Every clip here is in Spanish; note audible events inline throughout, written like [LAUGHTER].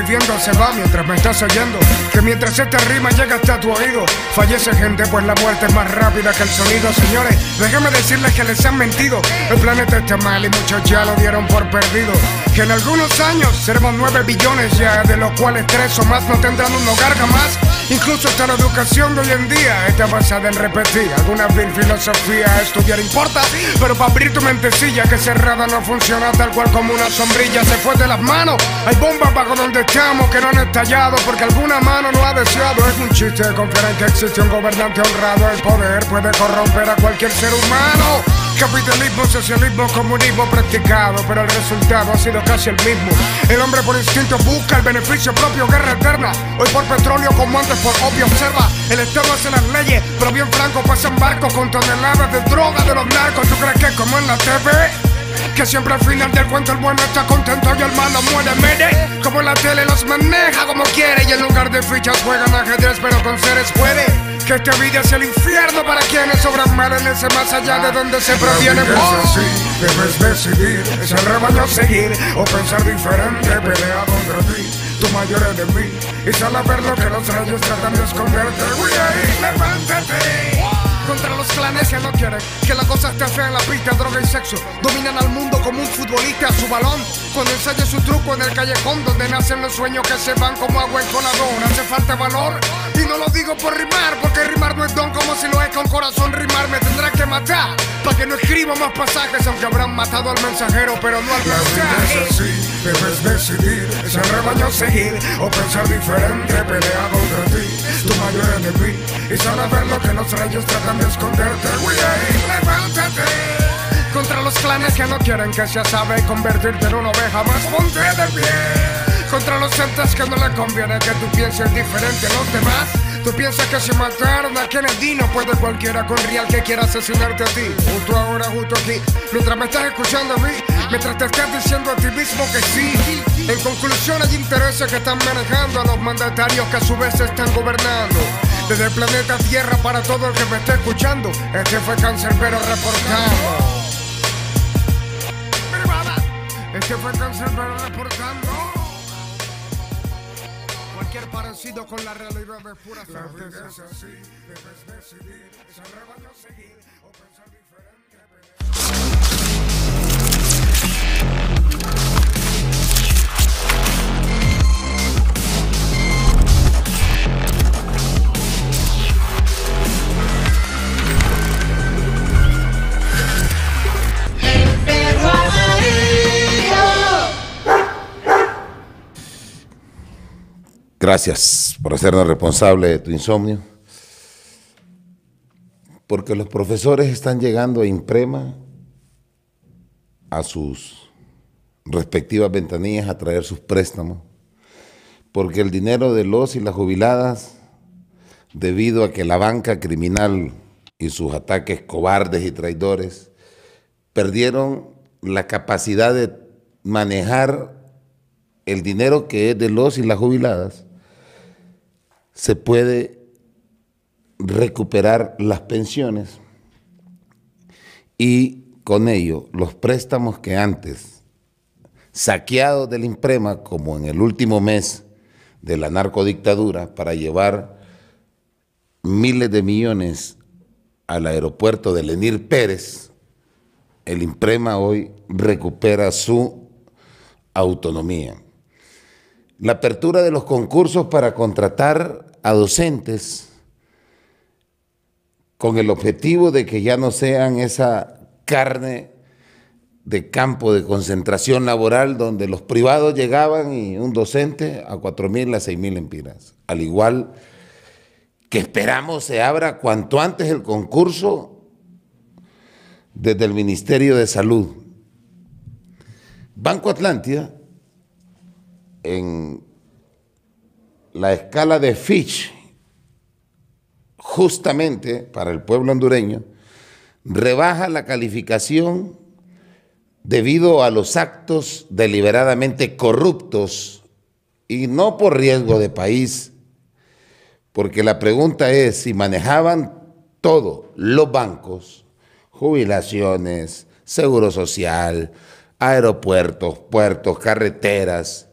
viviendo se va mientras me estás oyendo. Que mientras esta rima llega hasta tu oído, fallece gente, pues la muerte es más rápida que el sonido. Señores, déjame decirles que les han mentido. El planeta está mal y muchos ya lo dieron por perdido. Que en algunos años seremos 9 billones ya, de los cuales 3 o más no tendrán un hogar jamás. Incluso hasta la educación de hoy en día está basada en repetir alguna vil filosofía. Estudiar importa, pero para abrir tu mentecilla que cerrada no funciona tal cual como una sombrilla se fue de las manos. Hay bombas bajo donde estamos que no han estallado porque alguna mano no ha deseado. Es un chiste confiar en que existe un gobernante honrado. El poder puede corromper a cualquier ser humano. Capitalismo, socialismo, comunismo practicado, pero el resultado ha sido casi el mismo. El hombre por instinto busca el beneficio propio, guerra eterna. Hoy por petróleo, como antes por obvio observa. El Estado hace las leyes, pero bien franco pasa en barco con toneladas de droga de los narcos. ¿Tú crees que como en la TV? Que siempre al final del cuento el bueno está contento y el malo muere, mire Como en la tele los maneja como quiere Y en lugar de fichas juegan ajedrez pero con seres puede que esta vida es el infierno para quienes sobran mal en ese más allá de donde se proviene. así, debes decidir, es el rebaño seguir o pensar diferente, pelea contra ti. Tu mayor mí. y a ver lo que los rayos tratan de esconderte. Voy levántate contra los clanes que no quieren que las cosas esté fea en la pista, droga y sexo. Dominan al mundo como un futbolista a su balón. Cuando ensaya su truco en el callejón, donde nacen los sueños que se van como agua en colador. Hace falta valor y no lo digo por rimar, porque rimar no es don como si lo es con corazón. Rimar me tendrá que matar para que no escriba más pasajes, aunque habrán matado al mensajero, pero no al La debes decidir, ese rebaño seguir o pensar diferente, Pelea contra ti. Tu mayor ti Y solo ver lo que los rayos tratan de esconderte Wey, levántate contra los clanes que no quieren que se sabe convertirte en una oveja más ponte de pie contra los entes que no le conviene que tú pienses diferente a los demás tú piensas que si mataron a Kennedy no puede cualquiera con real que quiera asesinarte a ti justo ahora justo aquí mientras me estás escuchando a mí Mientras te estás diciendo a ti mismo que sí. En conclusión, hay intereses que están manejando a los mandatarios que a su vez están gobernando. Desde el planeta Tierra para todo el que me esté escuchando, fue Cáncer, pero reportando. fue Cáncer, pero reportando. Cualquier parecido con la realidad es pura sorpresa. Sí, debes Gracias por hacernos responsable de tu insomnio. Porque los profesores están llegando a imprema a sus respectivas ventanillas a traer sus préstamos. Porque el dinero de los y las jubiladas, debido a que la banca criminal y sus ataques cobardes y traidores perdieron la capacidad de manejar el dinero que es de los y las jubiladas, se puede recuperar las pensiones y con ello los préstamos que antes saqueados del imprema, como en el último mes de la narcodictadura, para llevar miles de millones al aeropuerto de Lenir Pérez, el imprema hoy recupera su autonomía. La apertura de los concursos para contratar a docentes con el objetivo de que ya no sean esa carne de campo de concentración laboral donde los privados llegaban y un docente a 4.000 a 6.000 empinas. Al igual que esperamos se abra cuanto antes el concurso desde el Ministerio de Salud. Banco Atlántida, en la escala de Fitch, justamente para el pueblo hondureño, rebaja la calificación debido a los actos deliberadamente corruptos y no por riesgo de país, porque la pregunta es si manejaban todo, los bancos, jubilaciones, seguro social, aeropuertos, puertos, carreteras,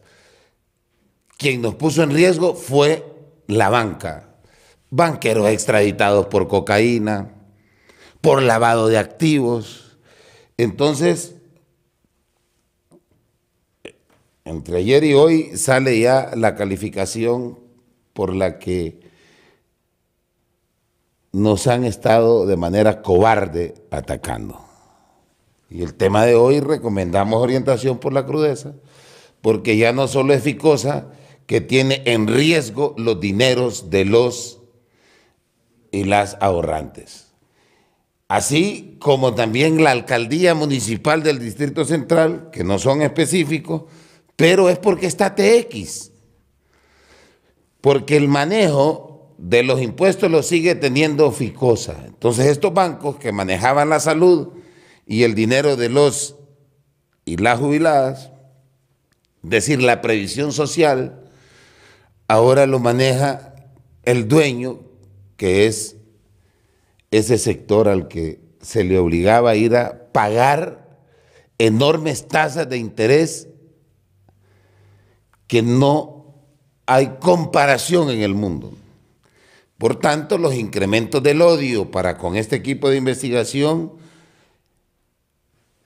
quien nos puso en riesgo fue la banca. Banqueros extraditados por cocaína, por lavado de activos. Entonces, entre ayer y hoy sale ya la calificación por la que nos han estado de manera cobarde atacando. Y el tema de hoy recomendamos orientación por la crudeza, porque ya no solo es ficosa, que tiene en riesgo los dineros de los y las ahorrantes. Así como también la alcaldía municipal del Distrito Central, que no son específicos, pero es porque está TX. Porque el manejo de los impuestos lo sigue teniendo Ficosa. Entonces estos bancos que manejaban la salud y el dinero de los y las jubiladas, es decir, la previsión social, ahora lo maneja el dueño, que es ese sector al que se le obligaba a ir a pagar enormes tasas de interés que no hay comparación en el mundo. Por tanto, los incrementos del odio para con este equipo de investigación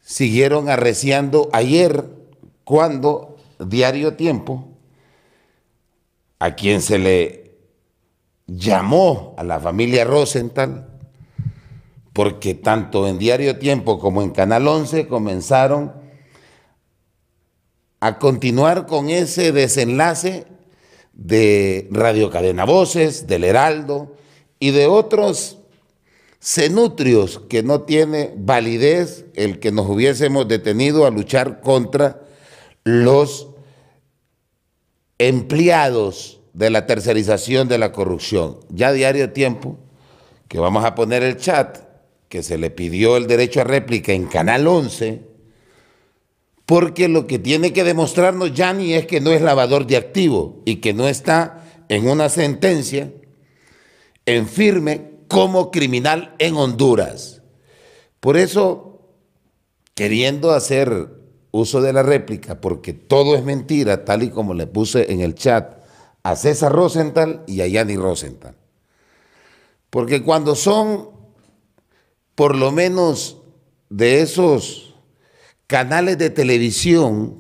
siguieron arreciando ayer cuando Diario Tiempo a quien se le llamó a la familia Rosenthal, porque tanto en Diario Tiempo como en Canal 11 comenzaron a continuar con ese desenlace de Radio Cadena Voces, del Heraldo y de otros cenutrios que no tiene validez el que nos hubiésemos detenido a luchar contra los empleados de la tercerización de la corrupción. Ya diario tiempo que vamos a poner el chat que se le pidió el derecho a réplica en Canal 11, porque lo que tiene que demostrarnos Yanni es que no es lavador de activo y que no está en una sentencia en firme como criminal en Honduras. Por eso, queriendo hacer uso de la réplica porque todo es mentira, tal y como le puse en el chat a César Rosenthal y a Yanni Rosenthal. Porque cuando son, por lo menos, de esos canales de televisión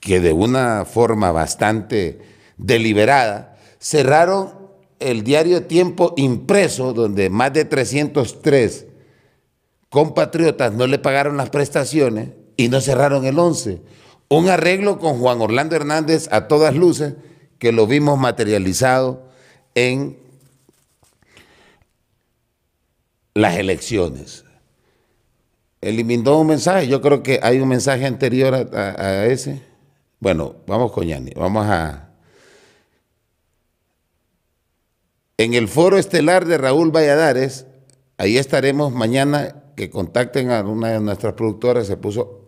que de una forma bastante deliberada cerraron el diario Tiempo impreso, donde más de 303 compatriotas no le pagaron las prestaciones, y no cerraron el 11. Un arreglo con Juan Orlando Hernández a todas luces que lo vimos materializado en las elecciones. Eliminó un mensaje, yo creo que hay un mensaje anterior a, ese. Bueno, vamos con Yanni, vamos a... En el foro estelar de Raúl Valladares, ahí estaremos mañana, que contacten a una de nuestras productoras, se puso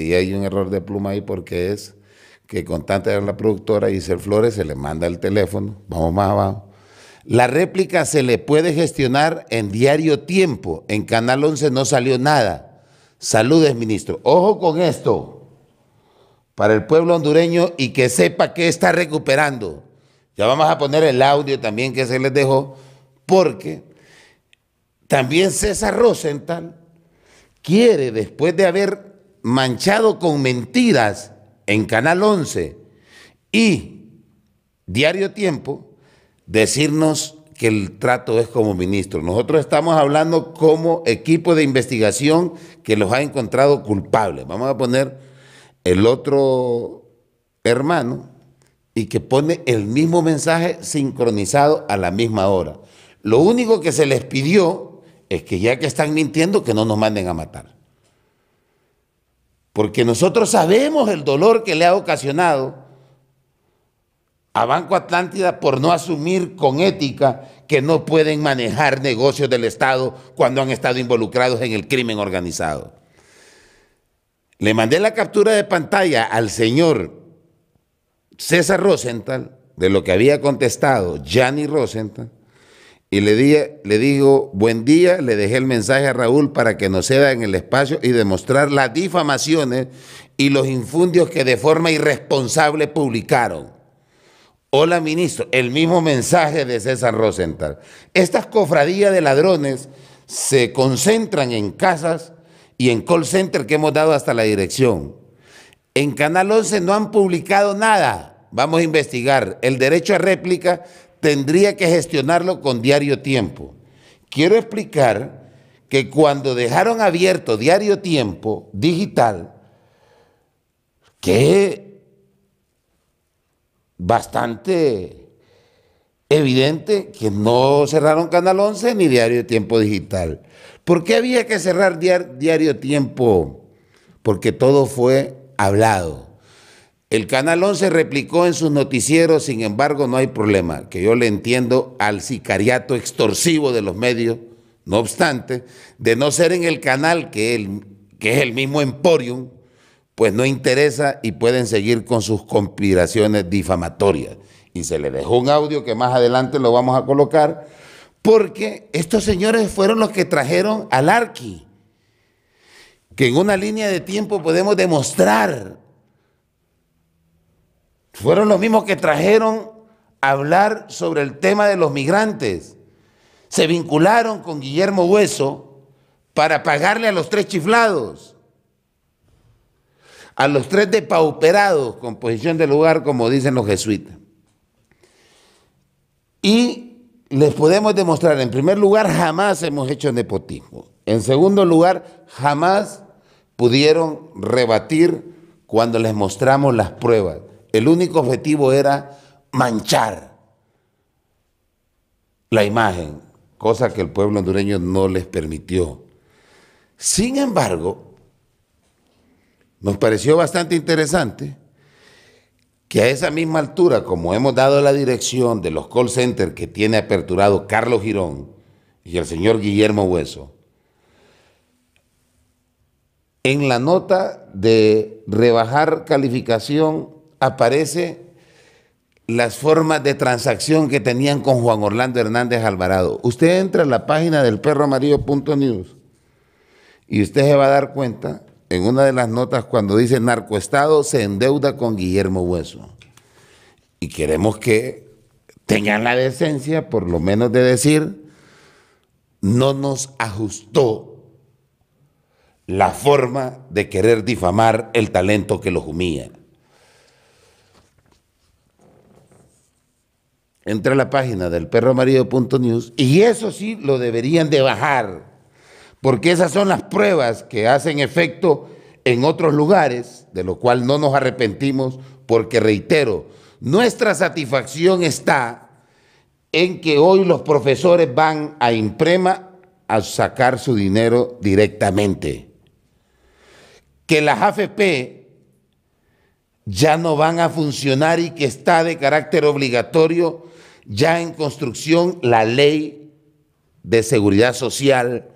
y hay un error de pluma ahí porque es que constante era la productora y ser Flores se le manda el teléfono, vamos más abajo. La réplica se le puede gestionar en diario tiempo, en Canal 11 no salió nada. Saludes, ministro. Ojo con esto para el pueblo hondureño y que sepa que está recuperando. Ya vamos a poner el audio también que se les dejó, porque también César Rosenthal quiere, después de haber Manchado con Mentiras en Canal 11 y Diario Tiempo decirnos que el trato es como ministro. Nosotros estamos hablando como equipo de investigación que los ha encontrado culpables. Vamos a poner el otro hermano y que pone el mismo mensaje sincronizado a la misma hora. Lo único que se les pidió es que ya que están mintiendo, que no nos manden a matar. Porque nosotros sabemos el dolor que le ha ocasionado a Banco Atlántida por no asumir con ética que no pueden manejar negocios del Estado cuando han estado involucrados en el crimen organizado. Le mandé la captura de pantalla al señor César Rosenthal de lo que había contestado Gianni Rosenthal y le, dije, le digo, buen día, le dejé el mensaje a Raúl para que nos ceda en el espacio y demostrar las difamaciones y los infundios que de forma irresponsable publicaron. Hola, ministro, el mismo mensaje de César Rosenthal. Estas cofradías de ladrones se concentran en casas y en call center que hemos dado hasta la dirección. En Canal 11 no han publicado nada. Vamos a investigar. El derecho a réplica tendría que gestionarlo con diario tiempo. Quiero explicar que cuando dejaron abierto diario tiempo digital, que bastante evidente que no cerraron Canal 11 ni Diario Tiempo Digital. ¿Por qué había que cerrar diario Tiempo? Porque todo fue hablado. El Canal 11 replicó en sus noticieros, sin embargo, no hay problema, que yo le entiendo al sicariato extorsivo de los medios, no obstante, de no ser en el canal que, que es el mismo Emporium, pues no interesa y pueden seguir con sus conspiraciones difamatorias. Y se le dejó un audio que más adelante lo vamos a colocar, porque estos señores fueron los que trajeron al Arqui, que en una línea de tiempo podemos demostrar fueron los mismos que trajeron a hablar sobre el tema de los migrantes. Se vincularon con Guillermo Hueso para pagarle a los tres chiflados, a los tres depauperados con posición de lugar, como dicen los jesuitas. Y les podemos demostrar, en primer lugar, jamás hemos hecho nepotismo. En segundo lugar, jamás pudieron rebatir cuando les mostramos las pruebas. El único objetivo era manchar la imagen, cosa que el pueblo hondureño no les permitió. Sin embargo, nos pareció bastante interesante que a esa misma altura, como hemos dado la dirección de los call centers que tiene aperturado Carlos Girón y el señor Guillermo Hueso, en la nota de rebajar calificación aparece las formas de transacción que tenían con Juan Orlando Hernández Alvarado. Usted entra a la página del perroamarillo.news y usted se va a dar cuenta en una de las notas cuando dice narcoestado se endeuda con Guillermo Hueso. Y queremos que tengan la decencia, por lo menos, de decir, no nos ajustó la forma de querer difamar el talento que los humilla. entra a la página del perroamarillo.news y eso sí lo deberían de bajar, porque esas son las pruebas que hacen efecto en otros lugares, de lo cual no nos arrepentimos, porque reitero, nuestra satisfacción está en que hoy los profesores van a Imprema a sacar su dinero directamente. Que las AFP ya no van a funcionar y que está de carácter obligatorio ya en construcción la ley de seguridad social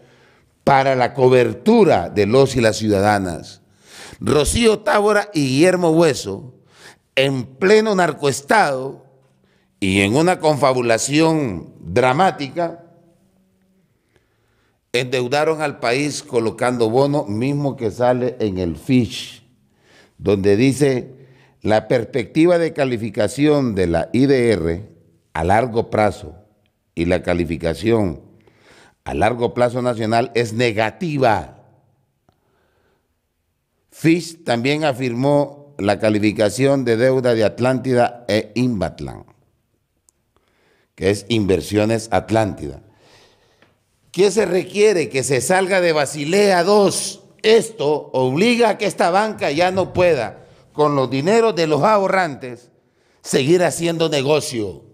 para la cobertura de los y las ciudadanas. Rocío Tábora y Guillermo Hueso, en pleno narcoestado y en una confabulación dramática, endeudaron al país colocando bono, mismo que sale en el Fish, donde dice la perspectiva de calificación de la IDR a largo plazo y la calificación a largo plazo nacional es negativa. Fish también afirmó la calificación de deuda de Atlántida e Inbatland, que es Inversiones Atlántida. ¿Qué se requiere? Que se salga de Basilea II Esto obliga a que esta banca ya no pueda, con los dineros de los ahorrantes, seguir haciendo negocio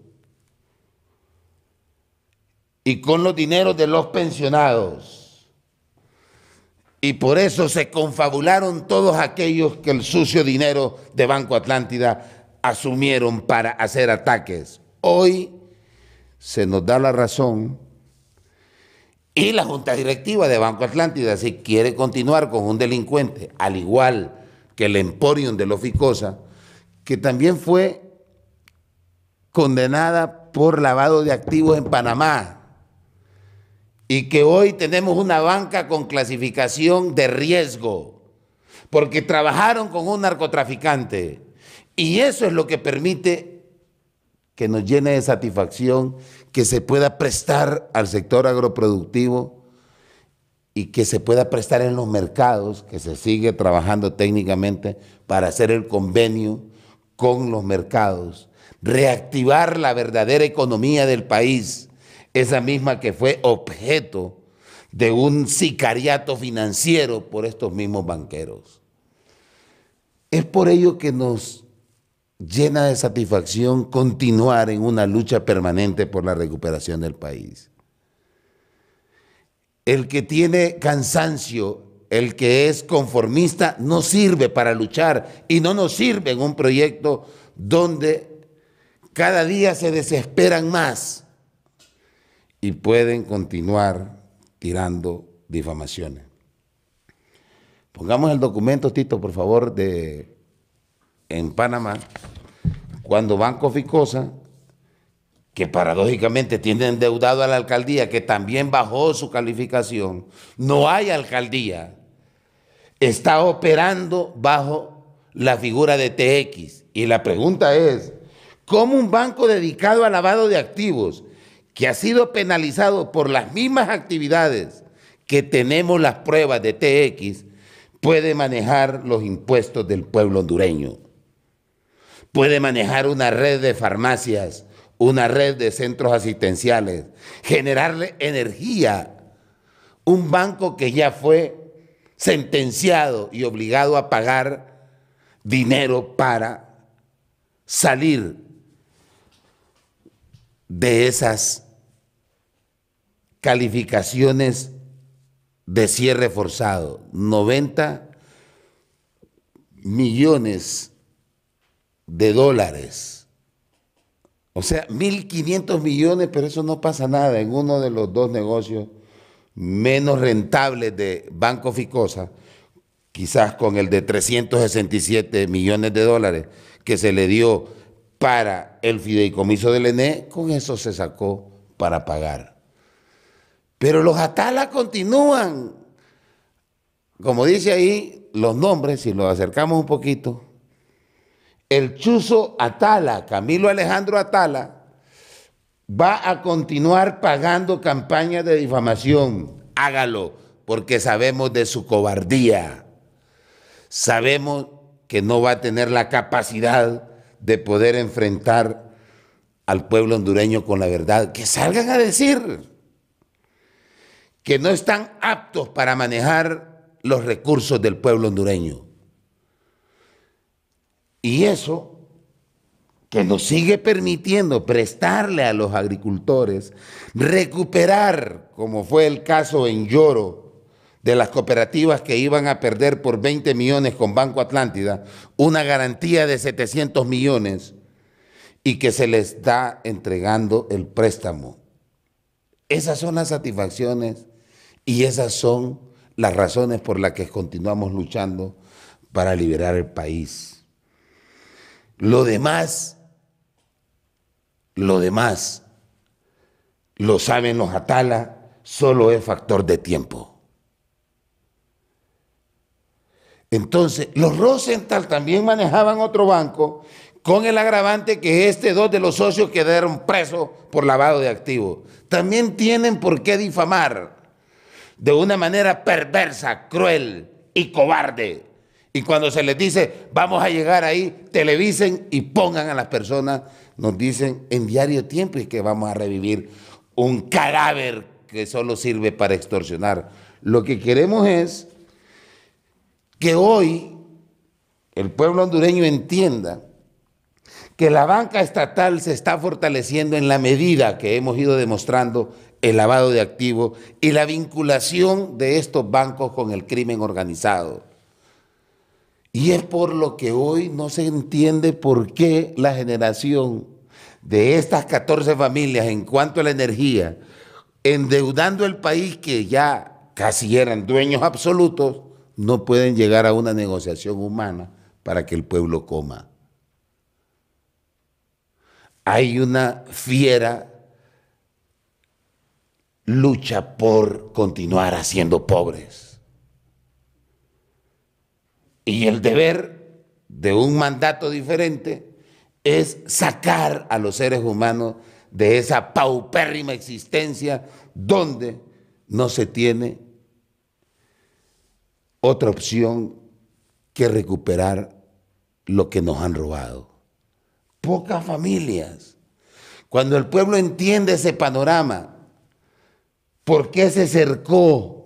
y con los dineros de los pensionados. Y por eso se confabularon todos aquellos que el sucio dinero de Banco Atlántida asumieron para hacer ataques. Hoy se nos da la razón y la Junta Directiva de Banco Atlántida, si quiere continuar con un delincuente, al igual que el Emporium de Loficosa, que también fue condenada por lavado de activos en Panamá, y que hoy tenemos una banca con clasificación de riesgo, porque trabajaron con un narcotraficante. Y eso es lo que permite que nos llene de satisfacción, que se pueda prestar al sector agroproductivo y que se pueda prestar en los mercados, que se sigue trabajando técnicamente para hacer el convenio con los mercados, reactivar la verdadera economía del país esa misma que fue objeto de un sicariato financiero por estos mismos banqueros. Es por ello que nos llena de satisfacción continuar en una lucha permanente por la recuperación del país. El que tiene cansancio, el que es conformista, no sirve para luchar y no nos sirve en un proyecto donde cada día se desesperan más y pueden continuar tirando difamaciones. Pongamos el documento, Tito, por favor, de en Panamá, cuando Banco Ficosa, que paradójicamente tiene endeudado a la alcaldía, que también bajó su calificación, no hay alcaldía, está operando bajo la figura de TX. Y la pregunta es, ¿cómo un banco dedicado al lavado de activos que ha sido penalizado por las mismas actividades que tenemos las pruebas de TX, puede manejar los impuestos del pueblo hondureño. Puede manejar una red de farmacias, una red de centros asistenciales, generarle energía. Un banco que ya fue sentenciado y obligado a pagar dinero para salir de esas calificaciones de cierre forzado. 90 millones de dólares. O sea, 1.500 millones, pero eso no pasa nada en uno de los dos negocios menos rentables de Banco Ficosa, quizás con el de 367 millones de dólares que se le dio para el fideicomiso del ENE, con eso se sacó para pagar. Pero los atalas continúan. Como dice ahí, los nombres, si los acercamos un poquito, el chuzo Atala, Camilo Alejandro Atala, va a continuar pagando campañas de difamación. Hágalo, porque sabemos de su cobardía. Sabemos que no va a tener la capacidad de poder enfrentar al pueblo hondureño con la verdad, que salgan a decir que no están aptos para manejar los recursos del pueblo hondureño. Y eso que nos sigue permitiendo prestarle a los agricultores, recuperar, como fue el caso en Lloro, de las cooperativas que iban a perder por 20 millones con Banco Atlántida, una garantía de 700 millones y que se les está entregando el préstamo. Esas son las satisfacciones y esas son las razones por las que continuamos luchando para liberar el país. Lo demás, lo demás, lo saben los Atala, solo es factor de tiempo. Entonces, los Rosenthal también manejaban otro banco con el agravante que este dos de los socios quedaron presos por lavado de activos. También tienen por qué difamar de una manera perversa, cruel y cobarde. Y cuando se les dice, vamos a llegar ahí, televisen y pongan a las personas, nos dicen en diario tiempo y que vamos a revivir un cadáver que solo sirve para extorsionar. Lo que queremos es que hoy el pueblo hondureño entienda que la banca estatal se está fortaleciendo en la medida que hemos ido demostrando el lavado de activos y la vinculación de estos bancos con el crimen organizado. Y es por lo que hoy no se entiende por qué la generación de estas 14 familias en cuanto a la energía, endeudando el país que ya casi eran dueños absolutos, no pueden llegar a una negociación humana para que el pueblo coma. Hay una fiera lucha por continuar haciendo pobres. Y el deber de un mandato diferente es sacar a los seres humanos de esa paupérrima existencia donde no se tiene otra opción que recuperar lo que nos han robado. Pocas familias. Cuando el pueblo entiende ese panorama, ¿por qué se cercó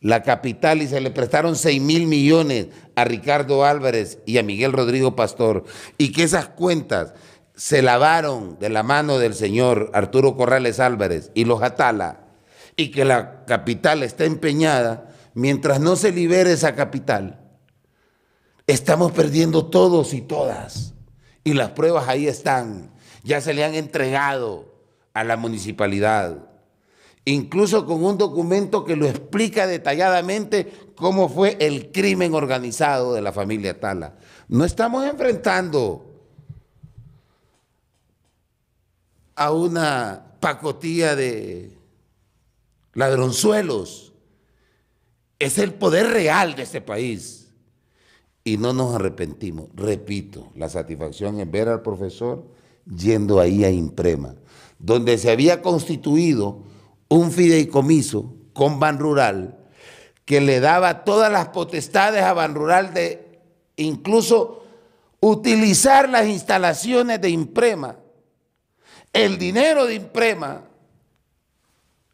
la capital y se le prestaron 6 mil millones a Ricardo Álvarez y a Miguel Rodrigo Pastor? Y que esas cuentas se lavaron de la mano del señor Arturo Corrales Álvarez y los Atala, y que la capital está empeñada mientras no se libere esa capital, estamos perdiendo todos y todas. Y las pruebas ahí están, ya se le han entregado a la municipalidad, incluso con un documento que lo explica detalladamente cómo fue el crimen organizado de la familia Tala. No estamos enfrentando a una pacotilla de ladronzuelos es el poder real de este país. Y no nos arrepentimos. Repito, la satisfacción es ver al profesor yendo ahí a Imprema, donde se había constituido un fideicomiso con Ban Rural que le daba todas las potestades a Ban Rural de incluso utilizar las instalaciones de Imprema, el dinero de Imprema,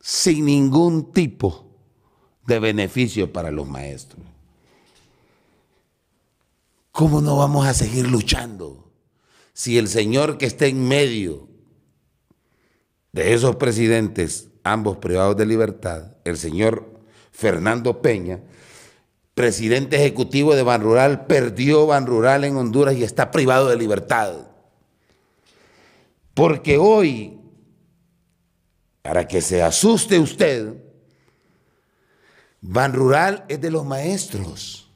sin ningún tipo beneficio para los maestros. ¿Cómo no vamos a seguir luchando si el Señor que está en medio de esos presidentes, ambos privados de libertad, el señor Fernando Peña, presidente ejecutivo de Ban Rural, perdió Ban Rural en Honduras y está privado de libertad? Porque hoy, para que se asuste usted, Ban Rural es de los maestros.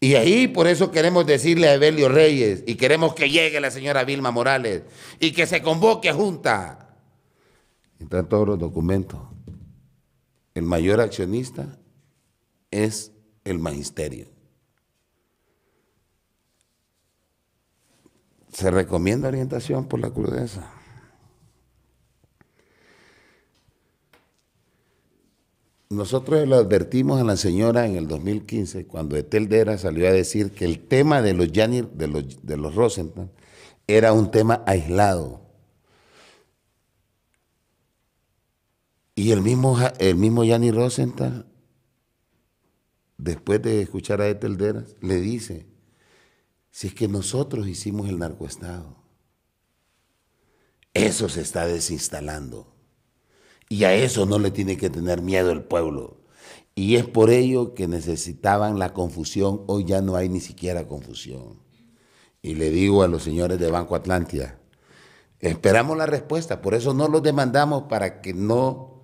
Y ahí por eso queremos decirle a Evelio Reyes y queremos que llegue la señora Vilma Morales y que se convoque junta. Están todos los documentos. El mayor accionista es el magisterio. Se recomienda orientación por la crudeza. Nosotros lo advertimos a la señora en el 2015, cuando Eteldera salió a decir que el tema de los de los, Rosenthal, era un tema aislado. Y el mismo, el mismo Rosenthal, después de escuchar a Eteldera, le dice, si es que nosotros hicimos el narcoestado, eso se está desinstalando. Y a eso no le tiene que tener miedo el pueblo. Y es por ello que necesitaban la confusión. Hoy ya no hay ni siquiera confusión. Y le digo a los señores de Banco Atlántida, esperamos la respuesta. Por eso no los demandamos para que no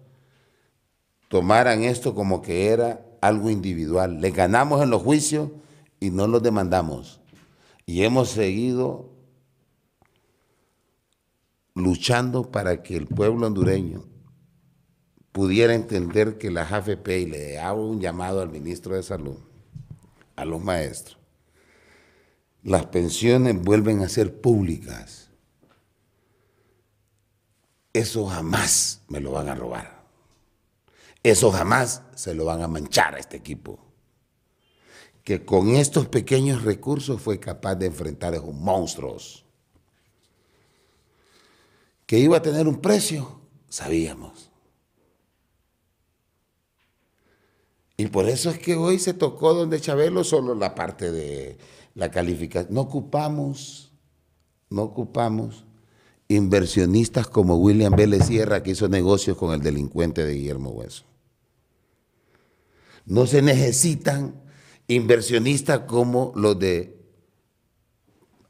tomaran esto como que era algo individual. Les ganamos en los juicios y no los demandamos. Y hemos seguido luchando para que el pueblo hondureño pudiera entender que la AFP, y le hago un llamado al ministro de Salud, a los maestros, las pensiones vuelven a ser públicas. Eso jamás me lo van a robar. Eso jamás se lo van a manchar a este equipo. Que con estos pequeños recursos fue capaz de enfrentar a esos monstruos. Que iba a tener un precio, sabíamos Y por eso es que hoy se tocó donde Chabelo solo la parte de la calificación. No ocupamos, no ocupamos inversionistas como William Vélez Sierra que hizo negocios con el delincuente de Guillermo Hueso. No se necesitan inversionistas como los de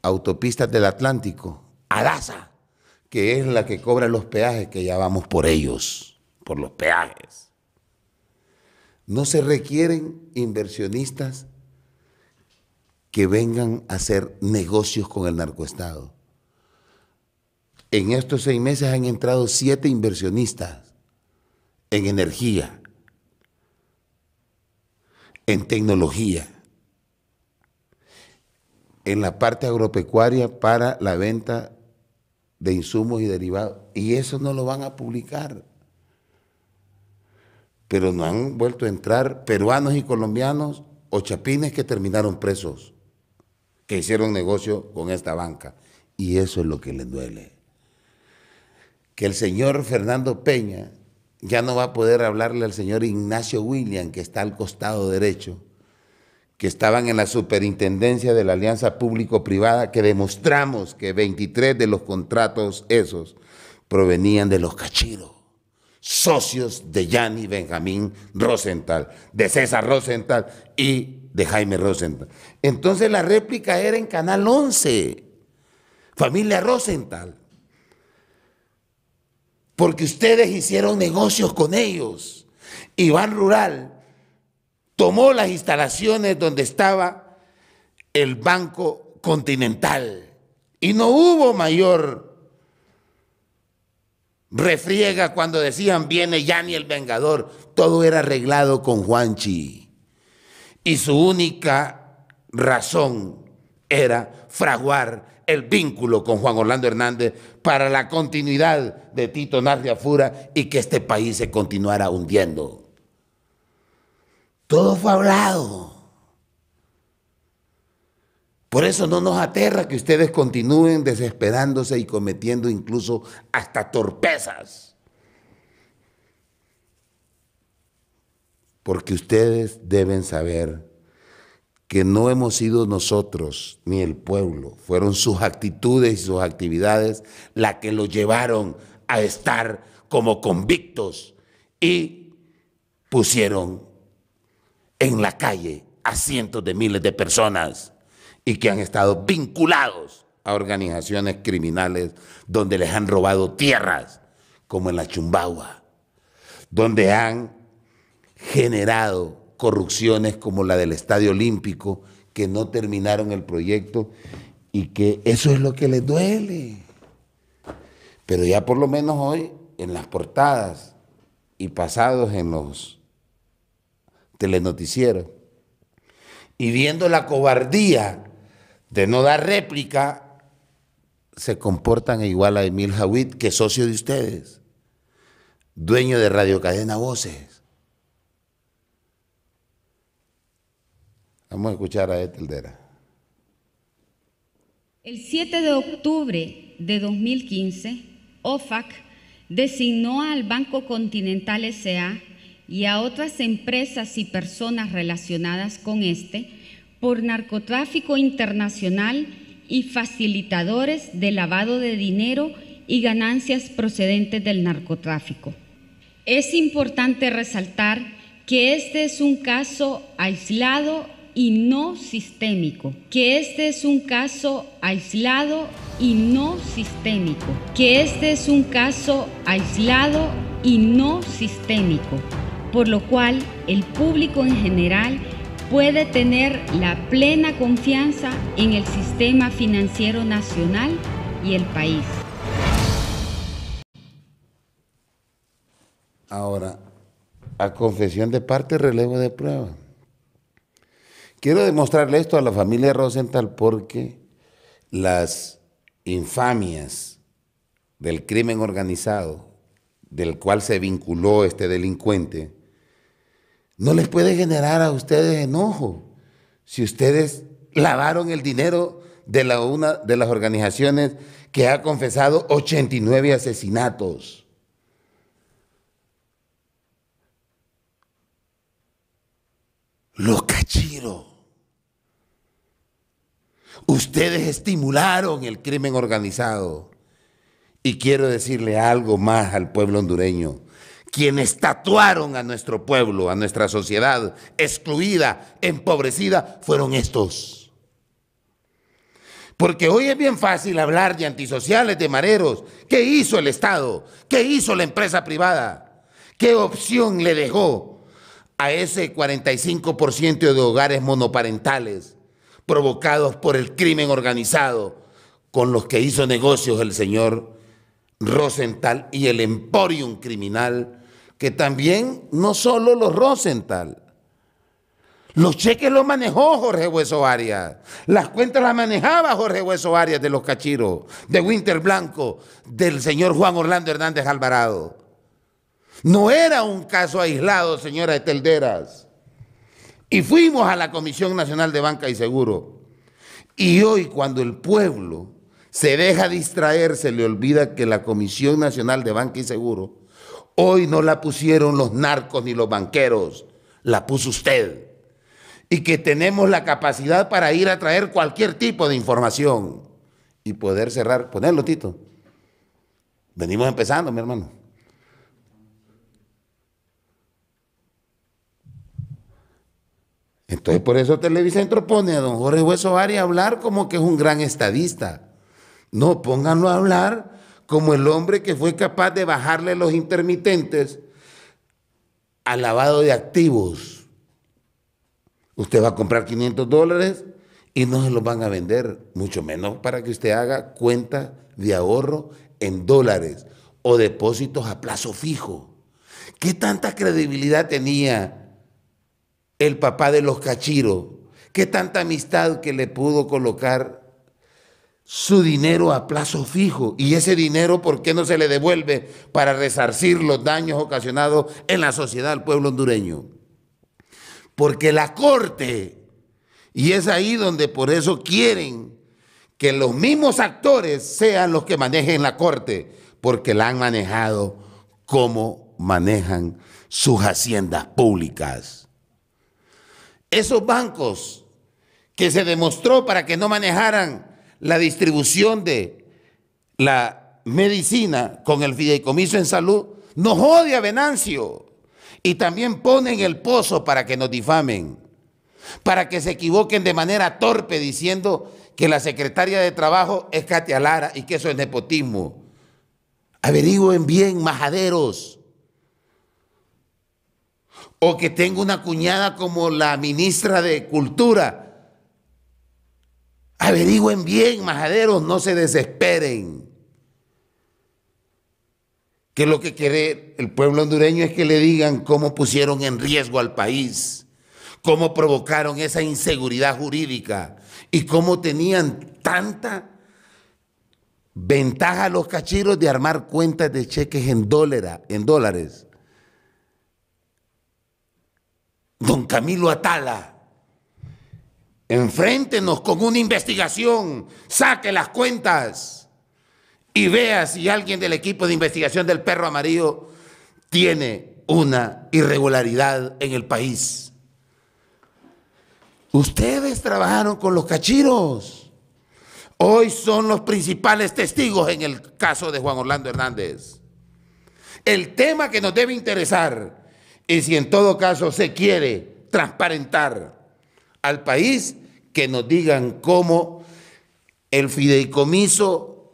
Autopistas del Atlántico, Adasa, que es la que cobra los peajes, que ya vamos por ellos, por los peajes. No se requieren inversionistas que vengan a hacer negocios con el narcoestado. En estos seis meses han entrado siete inversionistas en energía, en tecnología, en la parte agropecuaria para la venta de insumos y derivados. Y eso no lo van a publicar pero no han vuelto a entrar peruanos y colombianos o chapines que terminaron presos, que hicieron negocio con esta banca. Y eso es lo que les duele. Que el señor Fernando Peña ya no va a poder hablarle al señor Ignacio William, que está al costado derecho, que estaban en la superintendencia de la alianza público-privada, que demostramos que 23 de los contratos esos provenían de los cachiros socios de Yanni Benjamín Rosenthal, de César Rosenthal y de Jaime Rosenthal. Entonces la réplica era en Canal 11, familia Rosenthal, porque ustedes hicieron negocios con ellos. Iván Rural tomó las instalaciones donde estaba el Banco Continental y no hubo mayor refriega cuando decían viene Yanni el Vengador. Todo era arreglado con Juanchi. Y su única razón era fraguar el vínculo con Juan Orlando Hernández para la continuidad de Tito Narria Afura y que este país se continuara hundiendo. Todo fue hablado. Por eso no nos aterra que ustedes continúen desesperándose y cometiendo incluso hasta torpezas. Porque ustedes deben saber que no hemos sido nosotros ni el pueblo, fueron sus actitudes y sus actividades las que los llevaron a estar como convictos y pusieron en la calle a cientos de miles de personas y que han estado vinculados a organizaciones criminales donde les han robado tierras, como en la Chumbagua, donde han generado corrupciones como la del Estadio Olímpico, que no terminaron el proyecto y que eso es lo que les duele. Pero ya por lo menos hoy, en las portadas y pasados en los telenoticieros, y viendo la cobardía de no dar réplica, se comportan igual a Emil Hawit, que es socio de ustedes, dueño de Radio Cadena Voces. Vamos a escuchar a Eteldera. El 7 de octubre de 2015, OFAC designó al Banco Continental SA y a otras empresas y personas relacionadas con este por narcotráfico internacional y facilitadores de lavado de dinero y ganancias procedentes del narcotráfico. Es importante resaltar que este es un caso aislado y no sistémico, que este es un caso aislado y no sistémico, que este es un caso aislado y no sistémico, por lo cual el público en general puede tener la plena confianza en el sistema financiero nacional y el país. Ahora, a confesión de parte, relevo de prueba. Quiero demostrarle esto a la familia Rosenthal porque las infamias del crimen organizado del cual se vinculó este delincuente no les puede generar a ustedes enojo si ustedes lavaron el dinero de una de las organizaciones que ha confesado 89 asesinatos. Los cachiros. Ustedes estimularon el crimen organizado. Y quiero decirle algo más al pueblo hondureño quienes tatuaron a nuestro pueblo, a nuestra sociedad, excluida, empobrecida, fueron estos. Porque hoy es bien fácil hablar de antisociales, de mareros. ¿Qué hizo el Estado? ¿Qué hizo la empresa privada? ¿Qué opción le dejó a ese 45% de hogares monoparentales provocados por el crimen organizado con los que hizo negocios el señor Rosenthal y el emporium criminal que también no solo los Rosenthal. Los cheques los manejó Jorge Hueso Arias. Las cuentas las manejaba Jorge Hueso Arias de los Cachiros, de Winter Blanco, del señor Juan Orlando Hernández Alvarado. No era un caso aislado, señora estelderas Y fuimos a la Comisión Nacional de Banca y Seguro. Y hoy cuando el pueblo se deja distraer, se le olvida que la Comisión Nacional de Banca y Seguro Hoy no la pusieron los narcos ni los banqueros, la puso usted. Y que tenemos la capacidad para ir a traer cualquier tipo de información y poder cerrar, ponerlo, Tito. Venimos empezando, mi hermano. Entonces, por eso Televicentro pone a don Jorge Hueso Ari a hablar como que es un gran estadista. No, pónganlo a hablar como el hombre que fue capaz de bajarle los intermitentes al lavado de activos. Usted va a comprar 500 dólares y no se los van a vender, mucho menos para que usted haga cuenta de ahorro en dólares o depósitos a plazo fijo. ¿Qué tanta credibilidad tenía el papá de los cachiros? ¿Qué tanta amistad que le pudo colocar su dinero a plazo fijo. Y ese dinero, ¿por qué no se le devuelve para resarcir los daños ocasionados en la sociedad del pueblo hondureño? Porque la corte, y es ahí donde por eso quieren que los mismos actores sean los que manejen la corte, porque la han manejado como manejan sus haciendas públicas. Esos bancos que se demostró para que no manejaran la distribución de la medicina con el fideicomiso en salud, nos odia Venancio. Y también ponen el pozo para que nos difamen, para que se equivoquen de manera torpe diciendo que la secretaria de trabajo es Katia Lara y que eso es nepotismo. Averigüen bien, majaderos. O que tengo una cuñada como la ministra de Cultura Averigüen bien, majaderos, no se desesperen. Que lo que quiere el pueblo hondureño es que le digan cómo pusieron en riesgo al país, cómo provocaron esa inseguridad jurídica y cómo tenían tanta ventaja los cachiros de armar cuentas de cheques en, en dólares. Don Camilo Atala Enfréntenos con una investigación, saque las cuentas y vea si alguien del equipo de investigación del perro amarillo tiene una irregularidad en el país. Ustedes trabajaron con los cachiros. Hoy son los principales testigos en el caso de Juan Orlando Hernández. El tema que nos debe interesar y si en todo caso se quiere transparentar al país que nos digan cómo el fideicomiso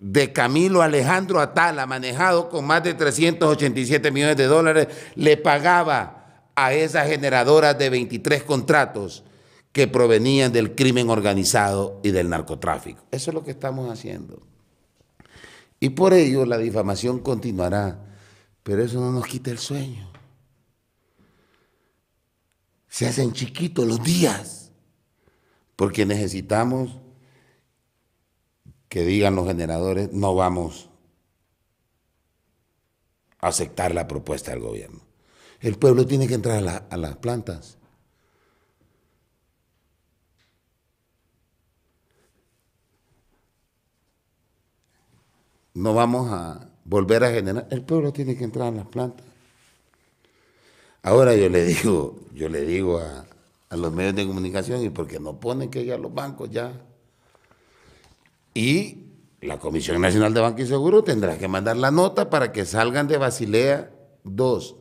de Camilo Alejandro Atala, manejado con más de 387 millones de dólares, le pagaba a esa generadora de 23 contratos que provenían del crimen organizado y del narcotráfico. Eso es lo que estamos haciendo. Y por ello la difamación continuará, pero eso no nos quita el sueño se hacen chiquitos los días, porque necesitamos que digan los generadores, no vamos a aceptar la propuesta del gobierno. El pueblo tiene que entrar a, las plantas. No vamos a volver a generar. El pueblo tiene que entrar a las plantas. Ahora yo le digo, yo le digo a, los medios de comunicación y porque no ponen que ya los bancos ya. Y la Comisión Nacional de Banco y Seguro tendrá que mandar la nota para que salgan de Basilea 2.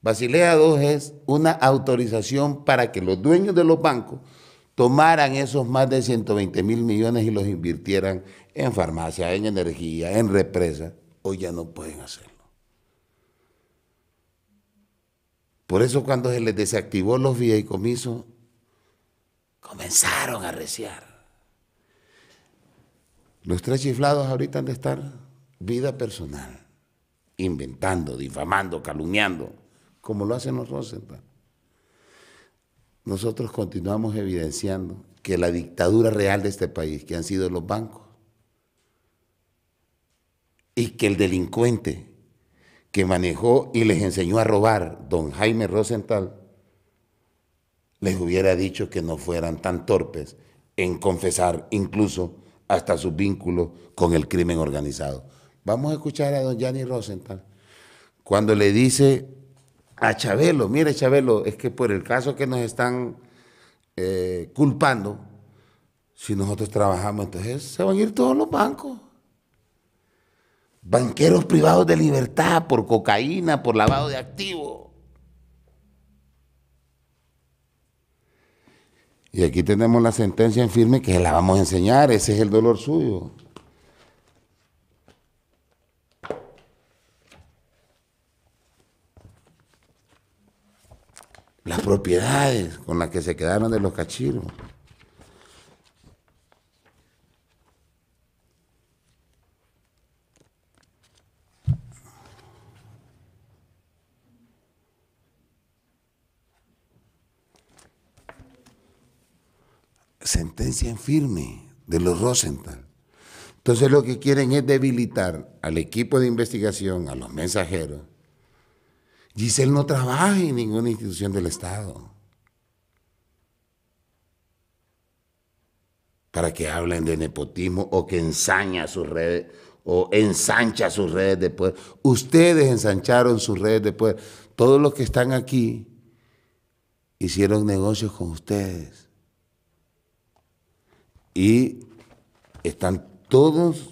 Basilea 2 es una autorización para que los dueños de los bancos tomaran esos más de 120 mil millones y los invirtieran en farmacia, en energía, en represa. Hoy ya no pueden hacerlo. Por eso cuando se les desactivó los fideicomisos, comenzaron a reciar. Los tres chiflados ahorita han de estar vida personal, inventando, difamando, calumniando, como lo hacen los Rosenthal. Nosotros continuamos evidenciando que la dictadura real de este país, que han sido los bancos, y que el delincuente que manejó y les enseñó a robar don Jaime Rosenthal, les hubiera dicho que no fueran tan torpes en confesar incluso hasta su vínculo con el crimen organizado. Vamos a escuchar a don Gianni Rosenthal cuando le dice a Chabelo, mire Chabelo, es que por el caso que nos están eh, culpando, si nosotros trabajamos, entonces se van a ir todos los bancos banqueros privados de libertad por cocaína, por lavado de activos. Y aquí tenemos la sentencia en firme que la vamos a enseñar, ese es el dolor suyo. Las propiedades con las que se quedaron de los cachiros. sentencia en firme de los Rosenthal. Entonces lo que quieren es debilitar al equipo de investigación, a los mensajeros. Giselle no trabaja en ninguna institución del Estado. Para que hablen de nepotismo o que ensaña sus redes o ensancha sus redes después. Ustedes ensancharon sus redes después. Todos los que están aquí hicieron negocios con ustedes y están todos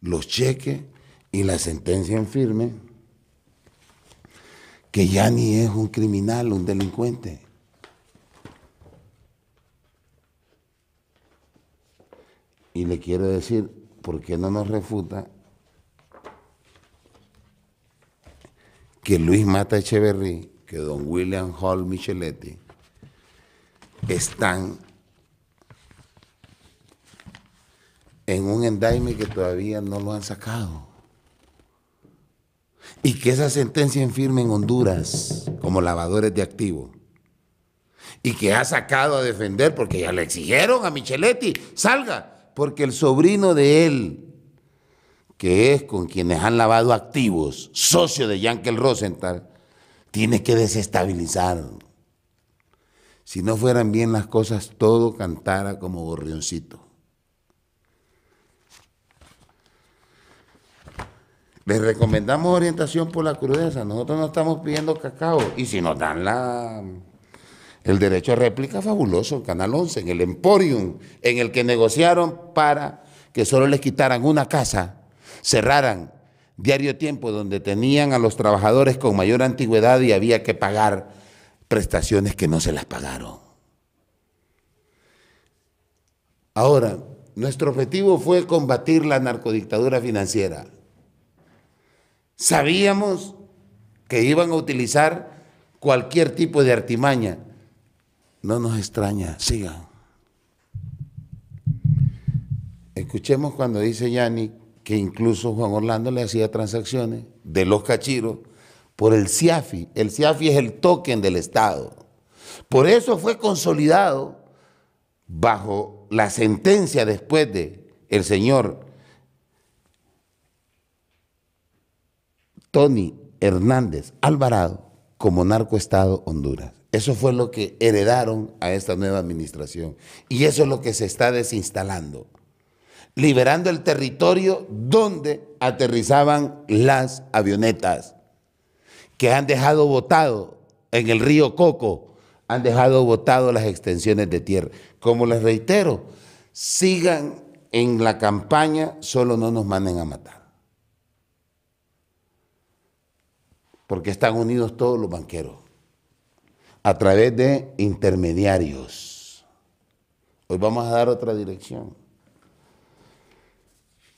los cheques y la sentencia en firme, que ya ni es un criminal, un delincuente. Y le quiero decir, ¿por qué no nos refuta que Luis Mata Echeverry, que don William Hall Micheletti, están en un endaime que todavía no lo han sacado. Y que esa sentencia en firme en Honduras como lavadores de activos. Y que ha sacado a defender porque ya le exigieron a Micheletti, salga, porque el sobrino de él, que es con quienes han lavado activos, socio de Yankel Rosenthal, tiene que desestabilizar si no fueran bien las cosas, todo cantara como gorrioncito. Les recomendamos orientación por la crudeza. Nosotros no estamos pidiendo cacao. Y si nos dan la, el derecho a réplica, fabuloso, Canal 11, en el Emporium, en el que negociaron para que solo les quitaran una casa, cerraran Diario Tiempo, donde tenían a los trabajadores con mayor antigüedad y había que pagar prestaciones que no se las pagaron. Ahora, nuestro objetivo fue combatir la narcodictadura financiera. Sabíamos que iban a utilizar cualquier tipo de artimaña. No nos extraña, sigan. Escuchemos cuando dice Yanni que incluso Juan Orlando le hacía transacciones de los cachiros por el CIAFI. El CIAFI es el token del Estado. Por eso fue consolidado bajo la sentencia después de el señor Tony Hernández Alvarado como narcoestado Honduras. Eso fue lo que heredaron a esta nueva administración. Y eso es lo que se está desinstalando. Liberando el territorio donde aterrizaban las avionetas que han dejado botado en el río Coco, han dejado botado las extensiones de tierra. Como les reitero, sigan en la campaña, solo no nos manden a matar. Porque están unidos todos los banqueros a través de intermediarios. Hoy vamos a dar otra dirección.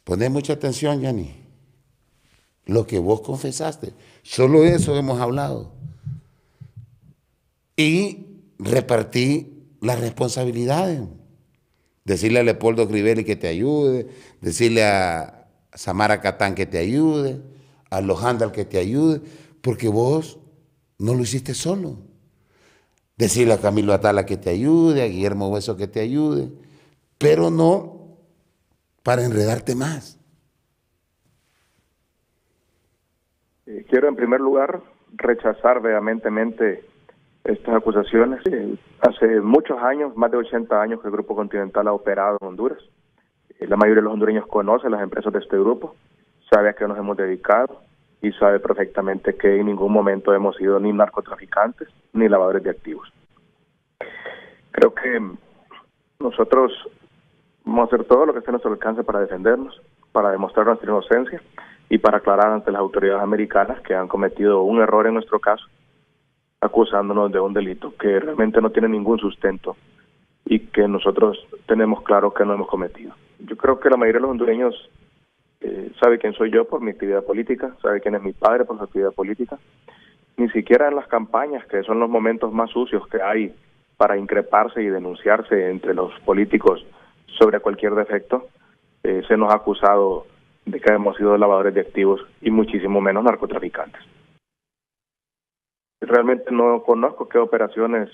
Poned mucha atención, Yanni. Lo que vos confesaste. Solo eso hemos hablado. Y repartí las responsabilidades. Decirle a Leopoldo Crivelli que te ayude, decirle a Samara Catán que te ayude, a los que te ayude, porque vos no lo hiciste solo. Decirle a Camilo Atala que te ayude, a Guillermo Hueso que te ayude, pero no para enredarte más. Eh, quiero en primer lugar rechazar vehementemente estas acusaciones. Eh, hace muchos años, más de 80 años, que el Grupo Continental ha operado en Honduras. Eh, la mayoría de los hondureños conocen las empresas de este grupo, sabe a qué nos hemos dedicado y sabe perfectamente que en ningún momento hemos sido ni narcotraficantes ni lavadores de activos. Creo que nosotros vamos a hacer todo lo que esté a nuestro alcance para defendernos, para demostrar nuestra inocencia y para aclarar ante las autoridades americanas que han cometido un error en nuestro caso, acusándonos de un delito que realmente no tiene ningún sustento y que nosotros tenemos claro que no hemos cometido. Yo creo que la mayoría de los hondureños eh, sabe quién soy yo por mi actividad política, sabe quién es mi padre por su actividad política. Ni siquiera en las campañas, que son los momentos más sucios que hay para increparse y denunciarse entre los políticos sobre cualquier defecto, eh, se nos ha acusado de que hemos sido lavadores de activos y muchísimo menos narcotraficantes. Realmente no conozco qué operaciones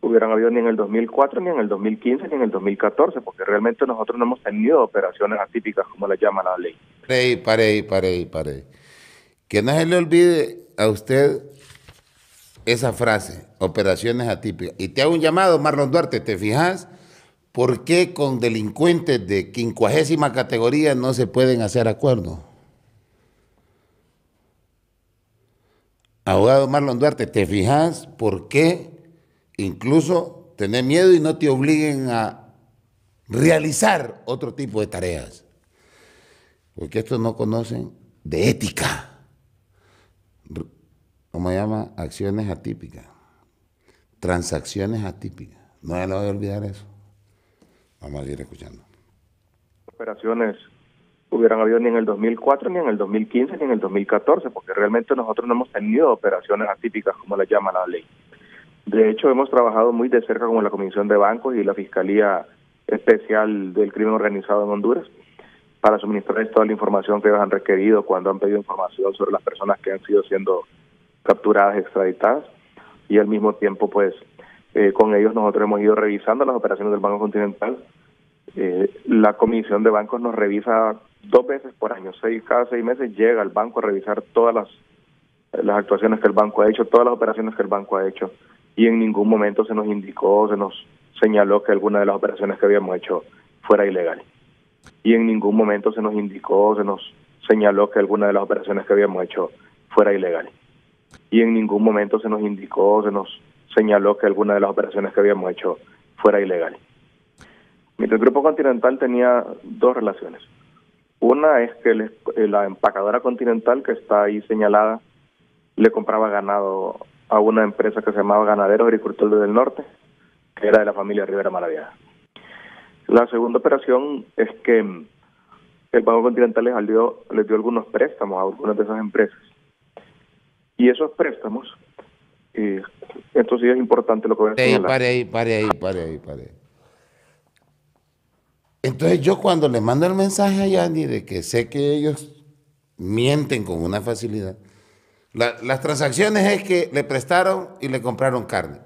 hubieran habido ni en el 2004, ni en el 2015, ni en el 2014, porque realmente nosotros no hemos tenido operaciones atípicas como las llama la ley. Pare, pare, pare, pare. Que no se le olvide a usted esa frase, operaciones atípicas. Y te hago un llamado, Marlon Duarte, ¿te fijas? ¿Por qué con delincuentes de quincuagésima categoría no se pueden hacer acuerdos? Abogado Marlon Duarte, ¿te fijas por qué incluso tener miedo y no te obliguen a realizar otro tipo de tareas? Porque estos no conocen de ética. ¿Cómo se llama? Acciones atípicas. Transacciones atípicas. No se lo voy a olvidar eso. Vamos a ir escuchando. Operaciones hubieran habido ni en el 2004, ni en el 2015, ni en el 2014, porque realmente nosotros no hemos tenido operaciones atípicas, como la llama la ley. De hecho, hemos trabajado muy de cerca con la Comisión de Bancos y la Fiscalía Especial del Crimen Organizado en Honduras para suministrarles toda la información que ellos han requerido cuando han pedido información sobre las personas que han sido siendo capturadas, extraditadas, y al mismo tiempo, pues, eh, con ellos nosotros hemos ido revisando las operaciones del Banco Continental. Eh, la Comisión de Bancos nos revisa dos veces por año, seis, cada seis meses llega el banco a revisar todas las, las actuaciones que el banco ha hecho, todas las operaciones que el banco ha hecho. Y en ningún momento se nos indicó, se nos señaló que alguna de las operaciones que habíamos hecho fuera ilegal. Y en ningún momento se nos indicó, se nos señaló que alguna de las operaciones que habíamos hecho fuera ilegal. Y en ningún momento se nos indicó, se nos señaló que alguna de las operaciones que habíamos hecho fuera ilegal. Mientras el Grupo Continental tenía dos relaciones. Una es que eh, la empacadora Continental, que está ahí señalada, le compraba ganado a una empresa que se llamaba Ganadero Agricultores del Norte, que era de la familia Rivera Maravilla. La segunda operación es que el Banco Continental les dio, les dio algunos préstamos a algunas de esas empresas. Y esos préstamos y eh, sí es importante lo que voy Entonces yo cuando le mando el mensaje a Yandy de que sé que ellos mienten con una facilidad, las transacciones es que le prestaron y le compraron carne.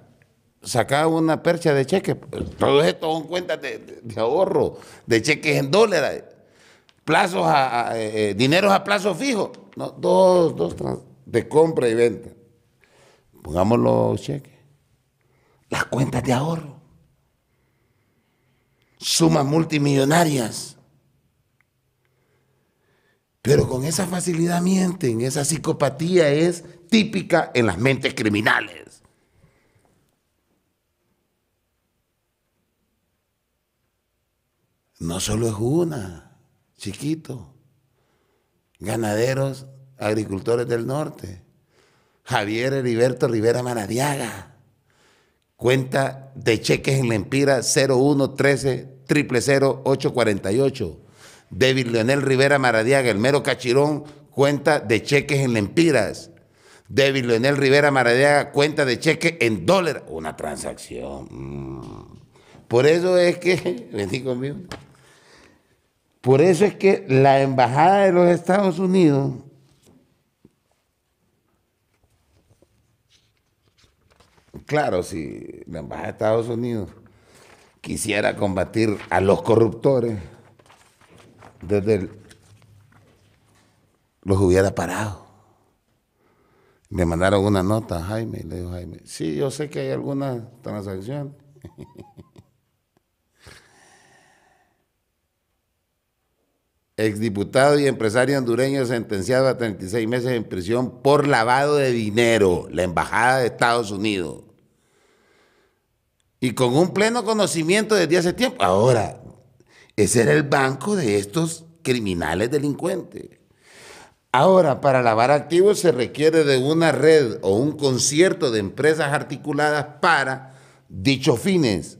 Sacaba una percha de cheques. Todo esto son cuentas de, ahorro, de cheques en dólares, plazos a, eh, eh, dineros a plazo fijo. No, dos, dos de compra y venta. Pongamos los cheques. Las cuentas de ahorro. Sumas multimillonarias. Pero con esa facilidad mienten, esa psicopatía es típica en las mentes criminales. No solo es una, chiquito. Ganaderos, agricultores del norte Javier Heriberto Rivera Maradiaga. Cuenta de cheques en Lempira 0113 848 David Leonel Rivera Maradiaga, el mero cachirón, cuenta de cheques en Lempiras. David Leonel Rivera Maradiaga, cuenta de cheques en dólar. Una transacción. Mm. Por eso es que, [LAUGHS] vení conmigo. Por eso es que la Embajada de los Estados Unidos Claro, si la Embajada de Estados Unidos quisiera combatir a los corruptores, desde el, los hubiera parado. Le mandaron una nota a Jaime y le dijo Jaime, sí, yo sé que hay alguna transacción. [LAUGHS] Exdiputado y empresario hondureño sentenciado a 36 meses en prisión por lavado de dinero, la Embajada de Estados Unidos y con un pleno conocimiento desde hace tiempo. Ahora, ese era el banco de estos criminales delincuentes. Ahora, para lavar activos se requiere de una red o un concierto de empresas articuladas para dichos fines.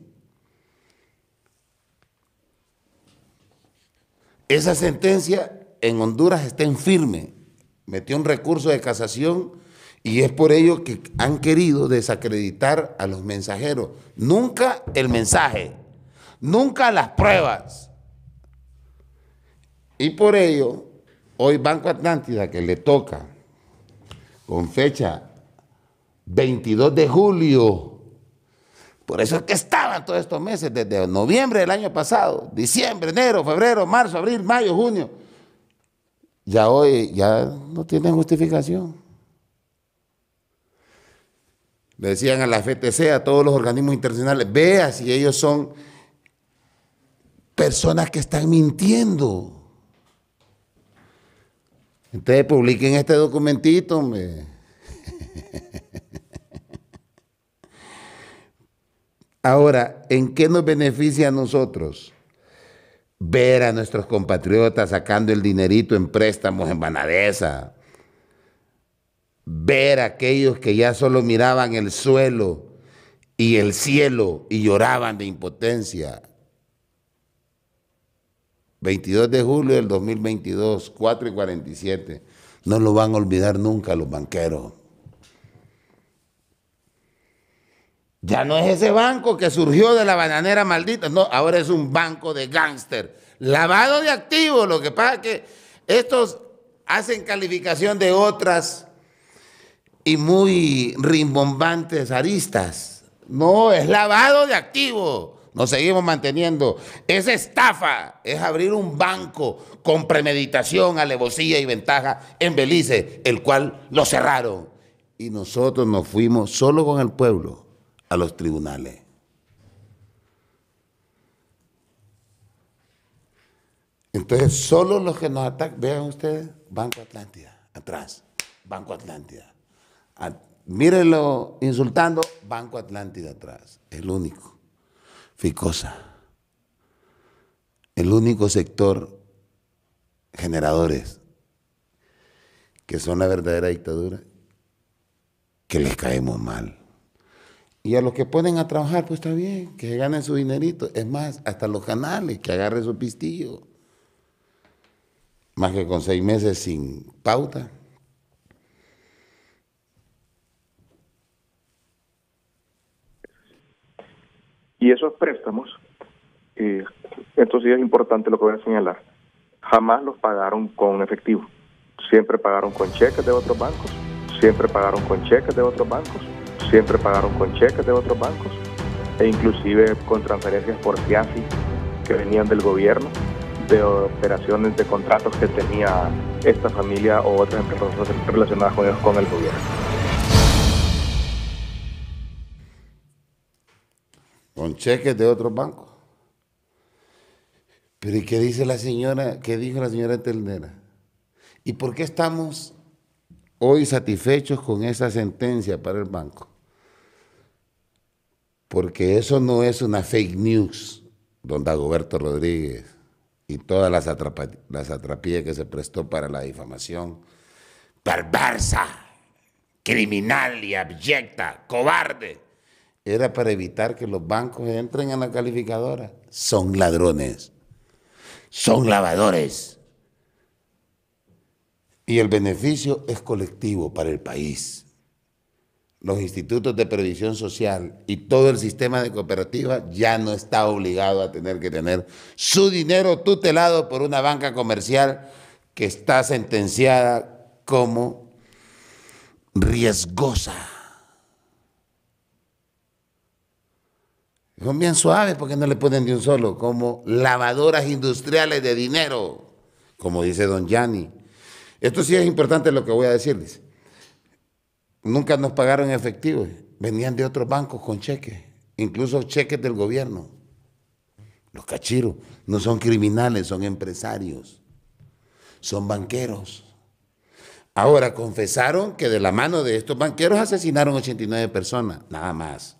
Esa sentencia en Honduras está en firme. Metió un recurso de casación y es por ello que han querido desacreditar a los mensajeros. Nunca el mensaje, nunca las pruebas. Y por ello, hoy Banco Atlántida, que le toca con fecha 22 de julio, por eso es que estaban todos estos meses, desde noviembre del año pasado, diciembre, enero, febrero, marzo, abril, mayo, junio. Ya hoy, ya no tienen justificación le decían a la FTC, a todos los organismos internacionales, vea si ellos son personas que están mintiendo. Entonces publiquen este documentito, [LAUGHS] Ahora, ¿en qué nos beneficia a nosotros? Ver a nuestros compatriotas sacando el dinerito en préstamos en Banadesa, ver a aquellos que ya solo miraban el suelo y el cielo y lloraban de impotencia. 22 de julio del 2022, 4 y 47. No lo van a olvidar nunca los banqueros. Ya no es ese banco que surgió de la bananera maldita, no, ahora es un banco de gángster. Lavado de activos, lo que pasa es que estos hacen calificación de otras y muy rimbombantes aristas. No, es lavado de activos. Nos seguimos manteniendo. Es estafa, es abrir un banco con premeditación, alevosía y ventaja en Belice, el cual lo cerraron. Y nosotros nos fuimos solo con el pueblo a los tribunales. Entonces, solo los que nos atacan, vean ustedes, Banco Atlántida, atrás, Banco Atlántida. Mírenlo insultando, Banco Atlántida atrás, el único. Ficosa, el único sector generadores que son la verdadera dictadura, que les caemos mal. Y a los que pueden a trabajar, pues está bien, que ganen su dinerito. Es más, hasta los canales, que agarren su pistillo. Más que con seis meses sin pauta, Y esos préstamos, eh, esto sí es importante lo que voy a señalar, jamás los pagaron con efectivo. Siempre pagaron con cheques de otros bancos, siempre pagaron con cheques de otros bancos, siempre pagaron con cheques de otros bancos e inclusive con transferencias por CIAFI que venían del gobierno, de operaciones, de contratos que tenía esta familia o otras empresas relacionadas con el gobierno. con cheques de otro banco Pero ¿y qué dice la señora? ¿Qué dijo la señora Teldera? ¿Y por qué estamos hoy satisfechos con esa sentencia para el banco? Porque eso no es una fake news, don Dagoberto Rodríguez, y todas las, las atrapías que se prestó para la difamación. Perversa, criminal y abyecta, cobarde era para evitar que los bancos entren a la calificadora. Son ladrones, son lavadores. Y el beneficio es colectivo para el país. Los institutos de previsión social y todo el sistema de cooperativas ya no está obligado a tener que tener su dinero tutelado por una banca comercial que está sentenciada como riesgosa. Son bien suaves porque no le ponen de un solo, como lavadoras industriales de dinero, como dice don Yanni. Esto sí es importante lo que voy a decirles. Nunca nos pagaron en efectivo, venían de otros bancos con cheques, incluso cheques del gobierno. Los cachiros no son criminales, son empresarios, son banqueros. Ahora confesaron que de la mano de estos banqueros asesinaron 89 personas, nada más.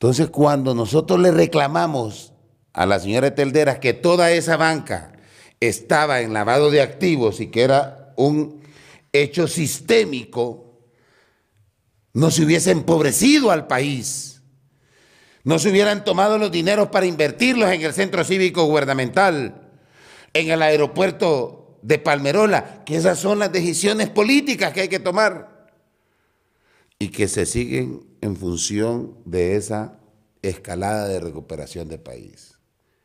Entonces, cuando nosotros le reclamamos a la señora Telderas que toda esa banca estaba en lavado de activos y que era un hecho sistémico, no se hubiese empobrecido al país, no se hubieran tomado los dineros para invertirlos en el centro cívico gubernamental, en el aeropuerto de Palmerola, que esas son las decisiones políticas que hay que tomar y que se siguen en función de esa escalada de recuperación del país.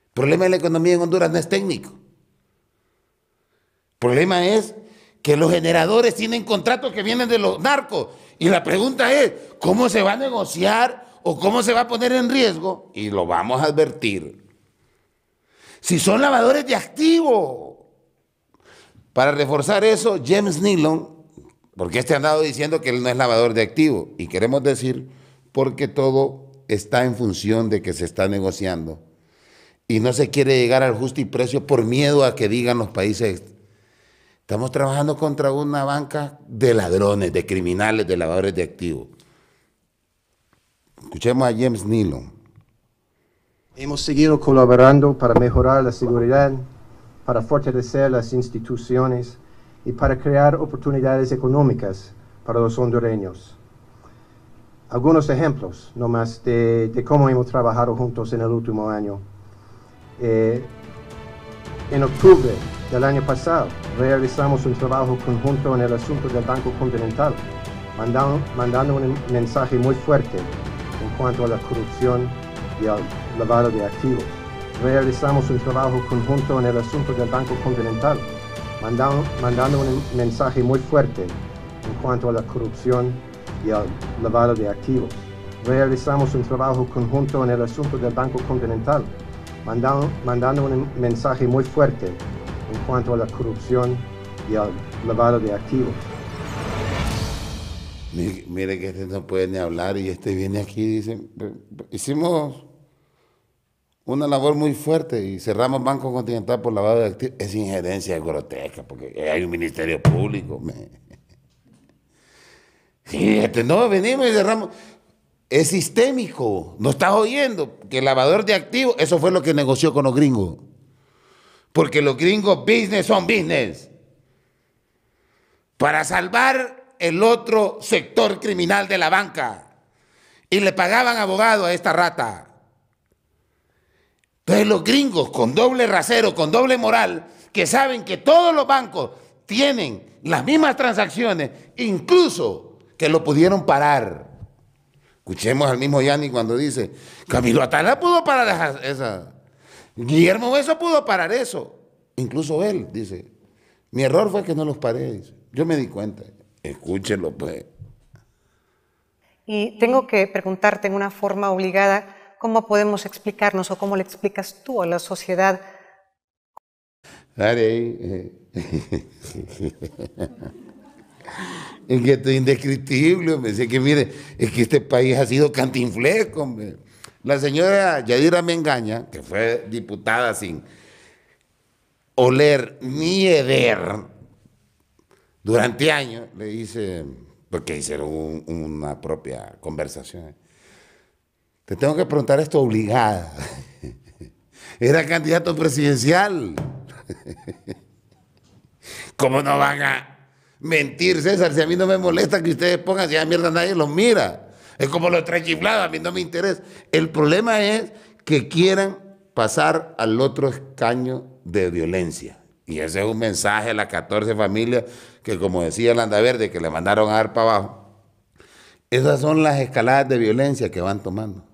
El problema de la economía en Honduras no es técnico. El problema es que los generadores tienen contratos que vienen de los narcos. Y la pregunta es, ¿cómo se va a negociar o cómo se va a poner en riesgo? Y lo vamos a advertir. Si son lavadores de activo. Para reforzar eso, James Nealon porque este ha andado diciendo que él no es lavador de activos. Y queremos decir porque todo está en función de que se está negociando. Y no se quiere llegar al justo y precio por miedo a que digan los países. Estamos trabajando contra una banca de ladrones, de criminales, de lavadores de activos. Escuchemos a James Nilon. Hemos seguido colaborando para mejorar la seguridad, para fortalecer las instituciones y para crear oportunidades económicas para los hondureños. Algunos ejemplos nomás de, de cómo hemos trabajado juntos en el último año. Eh, en octubre del año pasado realizamos un trabajo conjunto en el asunto del Banco Continental, mandando un mensaje muy fuerte en cuanto a la corrupción y al lavado de activos. Realizamos un trabajo conjunto en el asunto del Banco Continental, mandando, un mensaje muy fuerte en cuanto a la corrupción y al lavado de activos. Realizamos un trabajo conjunto en el asunto del Banco Continental, mandando, mandando un mensaje muy fuerte en cuanto a la corrupción y al lavado de activos. Mire que este no puede ni hablar y este viene aquí y dice, hicimos una labor muy fuerte y cerramos Banco Continental por lavado de activos. Es injerencia grotesca porque eh, hay un ministerio público. [LAUGHS] no, venimos y cerramos. Es sistémico. No estás oyendo que el lavador de activos, eso fue lo que negoció con los gringos. Porque los gringos business son business. Para salvar el otro sector criminal de la banca. Y le pagaban abogado a esta rata. Entonces los gringos con doble rasero, con doble moral, que saben que todos los bancos tienen las mismas transacciones, incluso que lo pudieron parar. Escuchemos al mismo Yanni cuando dice, Camilo Atala pudo parar esa, Guillermo eso pudo parar eso. Incluso él dice, mi error fue que no los paré. Yo me di cuenta. Escúchenlo pues. Y tengo que preguntarte en una forma obligada, ¿Cómo podemos explicarnos o cómo le explicas tú a la sociedad? Eh. [LAUGHS] es que es indescriptible, me dice que mire, es que este país ha sido cantinflejo. La señora Yadira engaña, que fue diputada sin oler ni heder durante años, le dice, porque hicieron una propia conversación. Eh. Te tengo que preguntar esto obligada. Era candidato presidencial. ¿Cómo no van a mentir, César? Si a mí no me molesta que ustedes pongan, si a mierda nadie los mira. Es como los tres a mí no me interesa. El problema es que quieran pasar al otro escaño de violencia. Y ese es un mensaje a las 14 familias que, como decía Landa Verde, que le mandaron a dar para abajo. Esas son las escaladas de violencia que van tomando.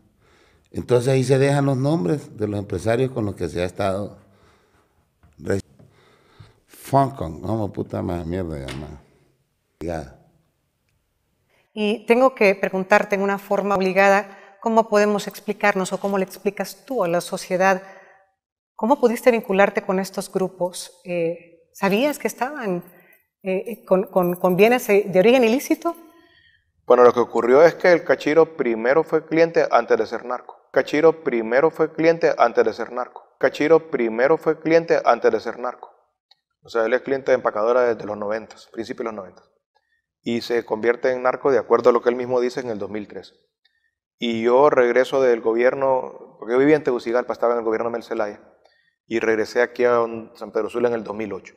Entonces ahí se dejan los nombres de los empresarios con los que se ha estado. Funcon, como puta más mierda llamada. Y tengo que preguntarte en una forma obligada cómo podemos explicarnos o cómo le explicas tú a la sociedad cómo pudiste vincularte con estos grupos. Eh, ¿Sabías que estaban eh, eh, con, con bienes de origen ilícito? Bueno, lo que ocurrió es que el Cachiro primero fue cliente antes de ser narco. Cachiro primero fue cliente antes de ser narco. Cachiro primero fue cliente antes de ser narco. O sea, él es cliente de empacadora desde los 90, principios de los 90. Y se convierte en narco de acuerdo a lo que él mismo dice en el 2003. Y yo regreso del gobierno, porque yo vivía en Tegucigalpa, estaba en el gobierno de Mercelaya, y regresé aquí a San Pedro Sula en el 2008.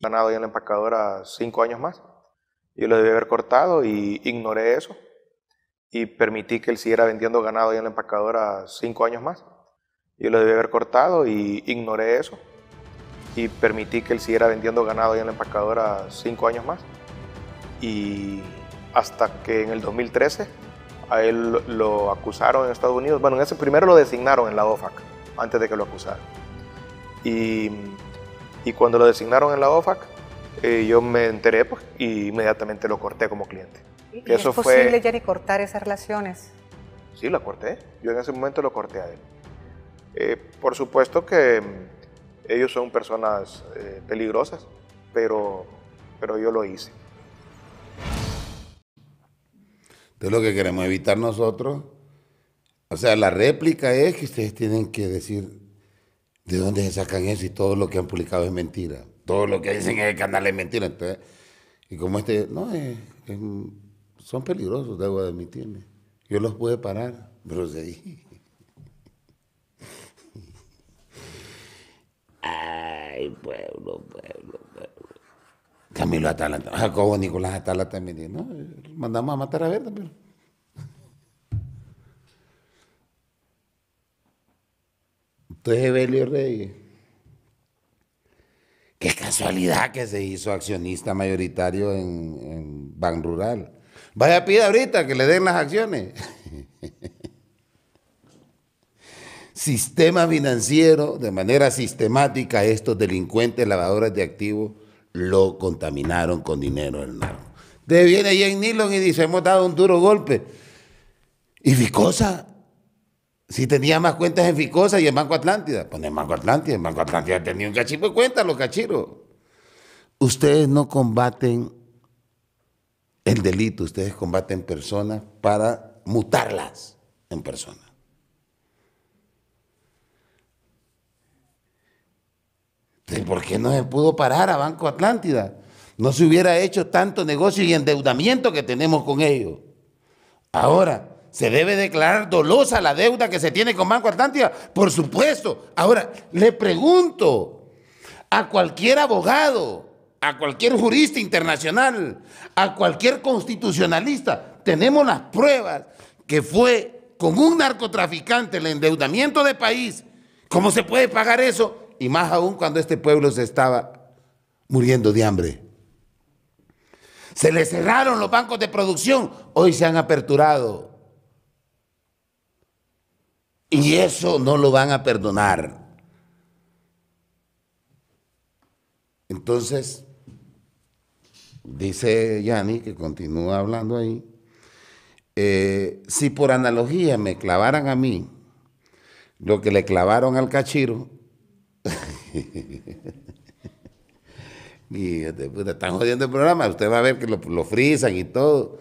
Ganado ahí en la empacadora cinco años más. Yo lo debí haber cortado y ignoré eso y permití que él siguiera vendiendo ganado y en la empacadora cinco años más. Yo lo debí haber cortado y ignoré eso. Y permití que él siguiera vendiendo ganado y en la empacadora cinco años más. Y hasta que en el 2013 a él lo acusaron en Estados Unidos. Bueno, en ese primero lo designaron en la OFAC, antes de que lo acusaran. Y, cuando lo designaron en la OFAC, eh, yo me enteré pues, y inmediatamente lo corté como cliente. ¿Y ¿Es posible, Jerry, cortar esas relaciones? Sí, la corté. Yo en ese momento lo corté a él. Eh, por supuesto que mm, ellos son personas eh, peligrosas, pero, pero yo lo hice. Entonces lo que queremos evitar nosotros, o sea, la réplica es que ustedes tienen que decir de dónde se sacan eso y todo lo que han publicado es mentira. Todo lo que dicen en el canal es mentira. y como este, no, es, es son peligrosos, debo admitirme. Yo los pude parar, pero se... ahí. Ay, pueblo, pueblo, pueblo. Camilo Atalanta, Jacobo ah, Nicolás Atalanta también dice, no, eh, mandamos a matar a Berta, pero. Entonces Evelio Reyes. Qué casualidad que se hizo accionista mayoritario en, en Ban Rural. Vaya pida ahorita que le den las acciones. Sistema financiero, de manera sistemática, estos delincuentes lavadores de activos lo contaminaron con dinero del narco. De viene Jane Nilon y dice, hemos dado un duro golpe. Y Ficosa, si tenía más cuentas en Ficosa y en Banco Atlántida, pues en Banco Atlántida, en Banco Atlántida tenía un cachipo de cuentas, los cachiros. Ustedes no combaten el delito. Ustedes combaten personas para mutarlas en persona. ¿Por qué no se pudo parar a Banco Atlántida? No se hubiera hecho tanto negocio y endeudamiento que tenemos con ellos. Ahora, ¿se debe declarar dolosa la deuda que se tiene con Banco Atlántida? Por supuesto. Ahora, le pregunto a cualquier abogado, a cualquier jurista internacional, a cualquier constitucionalista. Tenemos las pruebas que fue con un narcotraficante el endeudamiento de país. ¿Cómo se puede pagar eso? Y más aún cuando este pueblo se estaba muriendo de hambre. Se le cerraron los bancos de producción, hoy se han aperturado. Y eso no lo van a perdonar. Entonces, Dice Yanni, que continúa hablando ahí, eh, si por analogía me clavaran a mí lo que le clavaron al cachiro, y [LAUGHS] pues, están jodiendo el programa, usted va a ver que lo, lo frisan y todo,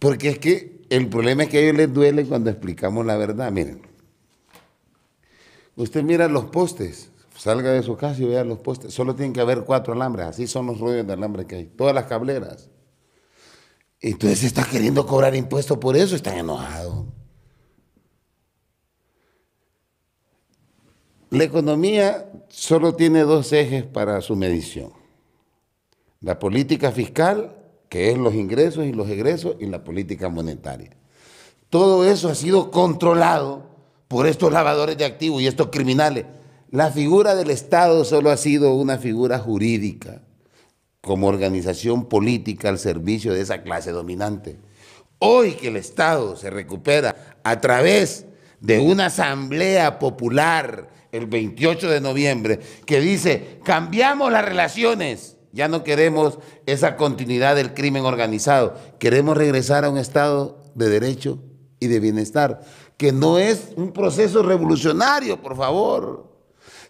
porque es que el problema es que a ellos les duele cuando explicamos la verdad, miren. Usted mira los postes. Salga de su casa y vea los postes. Solo tienen que haber cuatro alambres. Así son los rollos de alambre que hay. Todas las cableras. Entonces estás queriendo cobrar impuestos por eso. Están enojados. La economía solo tiene dos ejes para su medición. La política fiscal, que es los ingresos y los egresos, y la política monetaria. Todo eso ha sido controlado por estos lavadores de activos y estos criminales la figura del Estado solo ha sido una figura jurídica, como organización política al servicio de esa clase dominante. Hoy que el Estado se recupera a través de una asamblea popular el 28 de noviembre que dice, cambiamos las relaciones, ya no queremos esa continuidad del crimen organizado, queremos regresar a un Estado de derecho y de bienestar, que no es un proceso revolucionario, por favor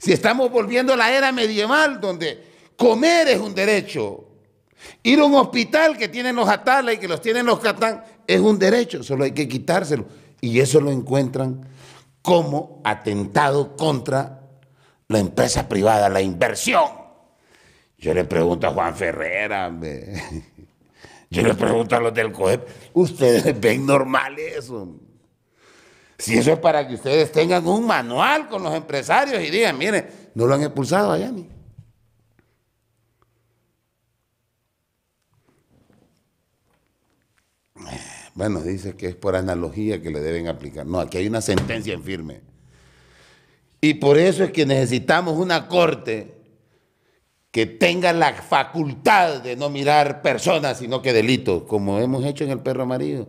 si estamos volviendo a la era medieval donde comer es un derecho, ir a un hospital que tienen los atalas y que los tienen los catán es un derecho, solo hay que quitárselo. Y eso lo encuentran como atentado contra la empresa privada, la inversión. Yo le pregunto a Juan Ferrera, [LAUGHS] yo le pregunto a los del COEP, ¿ustedes ven normal eso? Si eso es para que ustedes tengan un manual con los empresarios y digan, miren, no lo han expulsado a Yami. Bueno, dice que es por analogía que le deben aplicar. No, aquí hay una sentencia en firme. Y por eso es que necesitamos una corte que tenga la facultad de no mirar personas, sino que delitos, como hemos hecho en el perro amarillo.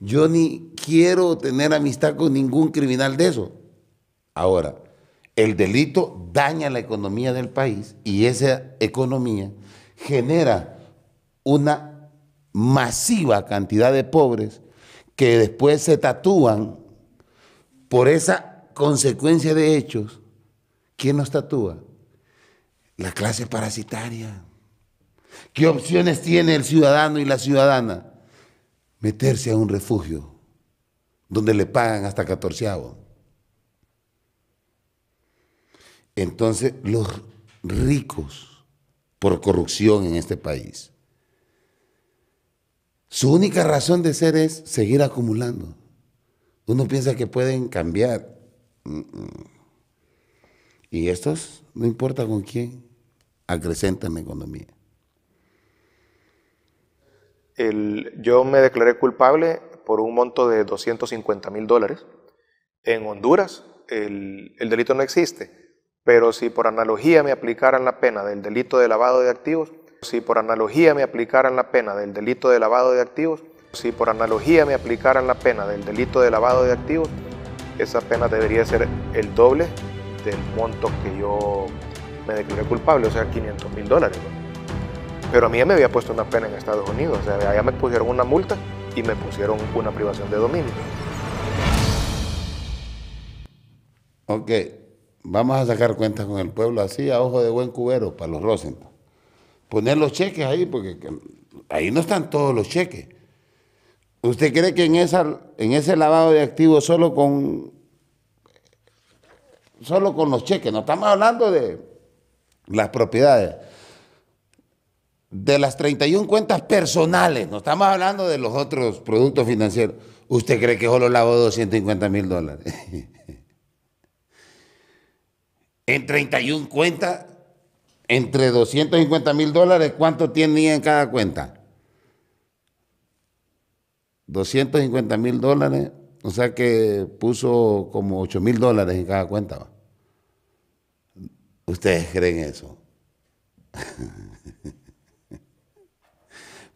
Yo ni quiero tener amistad con ningún criminal de eso. Ahora, el delito daña la economía del país y esa economía genera una masiva cantidad de pobres que después se tatúan por esa consecuencia de hechos. ¿Quién nos tatúa? La clase parasitaria. ¿Qué opciones tiene el ciudadano y la ciudadana? meterse a un refugio donde le pagan hasta catorceavo. Entonces, los ricos por corrupción en este país, su única razón de ser es seguir acumulando. Uno piensa que pueden cambiar. Y estos, no importa con quién, acrecentan la economía yo me declaré culpable por un monto de 250 mil dólares. En Honduras el, delito no existe, pero si por analogía me aplicaran la pena del delito de lavado de activos, si por analogía me aplicaran la pena del delito de lavado de activos, si por analogía me aplicaran la pena del delito de lavado de activos, esa pena debería ser el doble del monto que yo me declaré culpable, o sea, 500 mil dólares. Pero a mí ya me había puesto una pena en Estados Unidos, o sea, allá me pusieron una multa y me pusieron una privación de dominio. Ok, vamos a sacar cuentas con el pueblo así, a ojo de buen cubero, para los Rosenthal. Poner los cheques ahí, porque ahí no están todos los cheques. ¿Usted cree que en, en ese lavado de activos solo con, solo con los cheques, no estamos hablando de las propiedades, de las 31 cuentas personales, no estamos hablando de los otros productos financieros, usted cree que solo lavó 250 mil dólares. [LAUGHS] en 31 cuentas, entre 250 mil dólares, ¿cuánto tenía en cada cuenta? 250 mil dólares, o sea que puso como 8 mil dólares en cada cuenta. ¿Ustedes creen eso? [LAUGHS]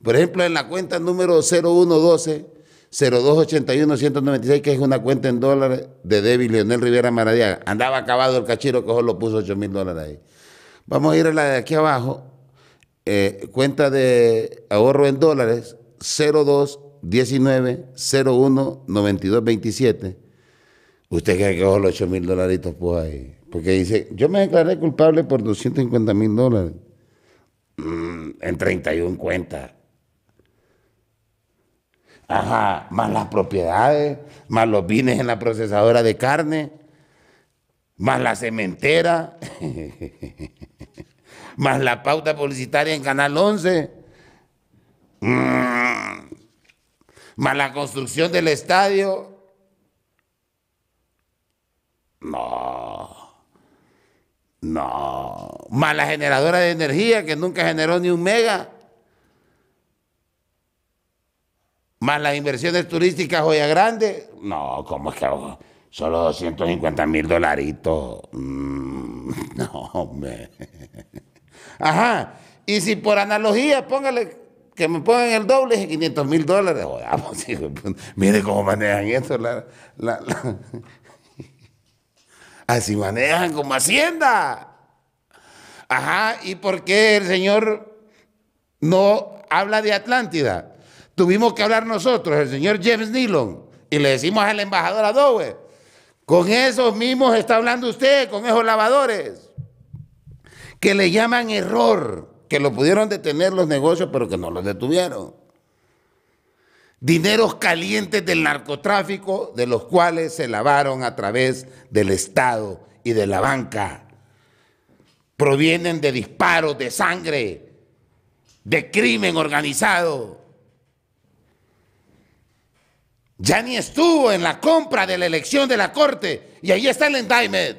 Por ejemplo, en la cuenta número 0112. 0281-196, que es una cuenta en dólares de débil Leonel Rivera Maradiaga. Andaba acabado el cachiro que lo puso 8 mil dólares ahí. Vamos a ir a la de aquí abajo, eh, cuenta de ahorro en dólares 0219-019227. Usted cree que cojo los 8 mil dolaritos pues ahí. Porque dice, yo me declaré culpable por 250 mil dólares mm, en 31 cuentas más las propiedades, más los bienes en la procesadora de carne, más la cementera, [LAUGHS] más la pauta publicitaria en Canal 11, mm, más la construcción del estadio. No, no, más la generadora de energía que nunca generó ni un mega. más las inversiones turísticas hoy a Grande. No, ¿cómo es que solo 250 mil dolaritos? Mm, [LAUGHS] no, hombre. Ajá. Y si por analogía, póngale que me pongan el doble, 500 mil dólares. [LAUGHS] Pues, Mire cómo manejan esto. [LAUGHS] Así manejan como Hacienda. Ajá, ¿y por qué el señor no habla de Atlántida? Tuvimos que hablar nosotros, el señor James Nealon, y le decimos al embajador embajadora con esos mismos está hablando usted, con esos lavadores, que le llaman error, que lo pudieron detener los negocios, pero que no los detuvieron. Dineros calientes del narcotráfico, de los cuales se lavaron a través del Estado y de la banca. Provienen de disparos, de sangre, de crimen organizado ya ni estuvo en la compra de la elección de la corte. Y ahí está el indictment.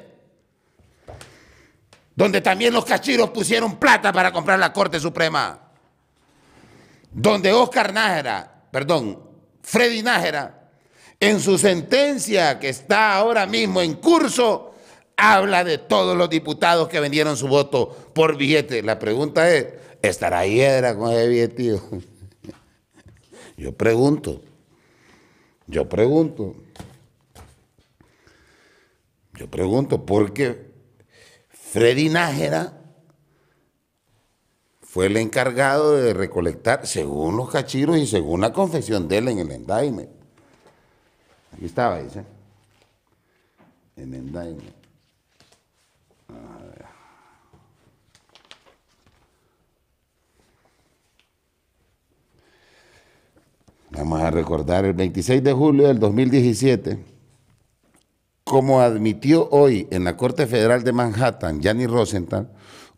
Donde también los cachiros pusieron plata para comprar la Corte Suprema. Donde Oscar Nájera, perdón, Freddy Nájera, en su sentencia que está ahora mismo en curso, habla de todos los diputados que vendieron su voto por billete. La pregunta es, ¿estará hiedra con ese billete? [LAUGHS] Yo pregunto. Yo pregunto, yo pregunto, porque Freddy Nájera fue el encargado de recolectar, según los cachiros y según la confesión de él en el endaime. Aquí estaba, dice. En el Vamos a recordar el 26 de julio del 2017, como admitió hoy en la Corte Federal de Manhattan Gianni Rosenthal,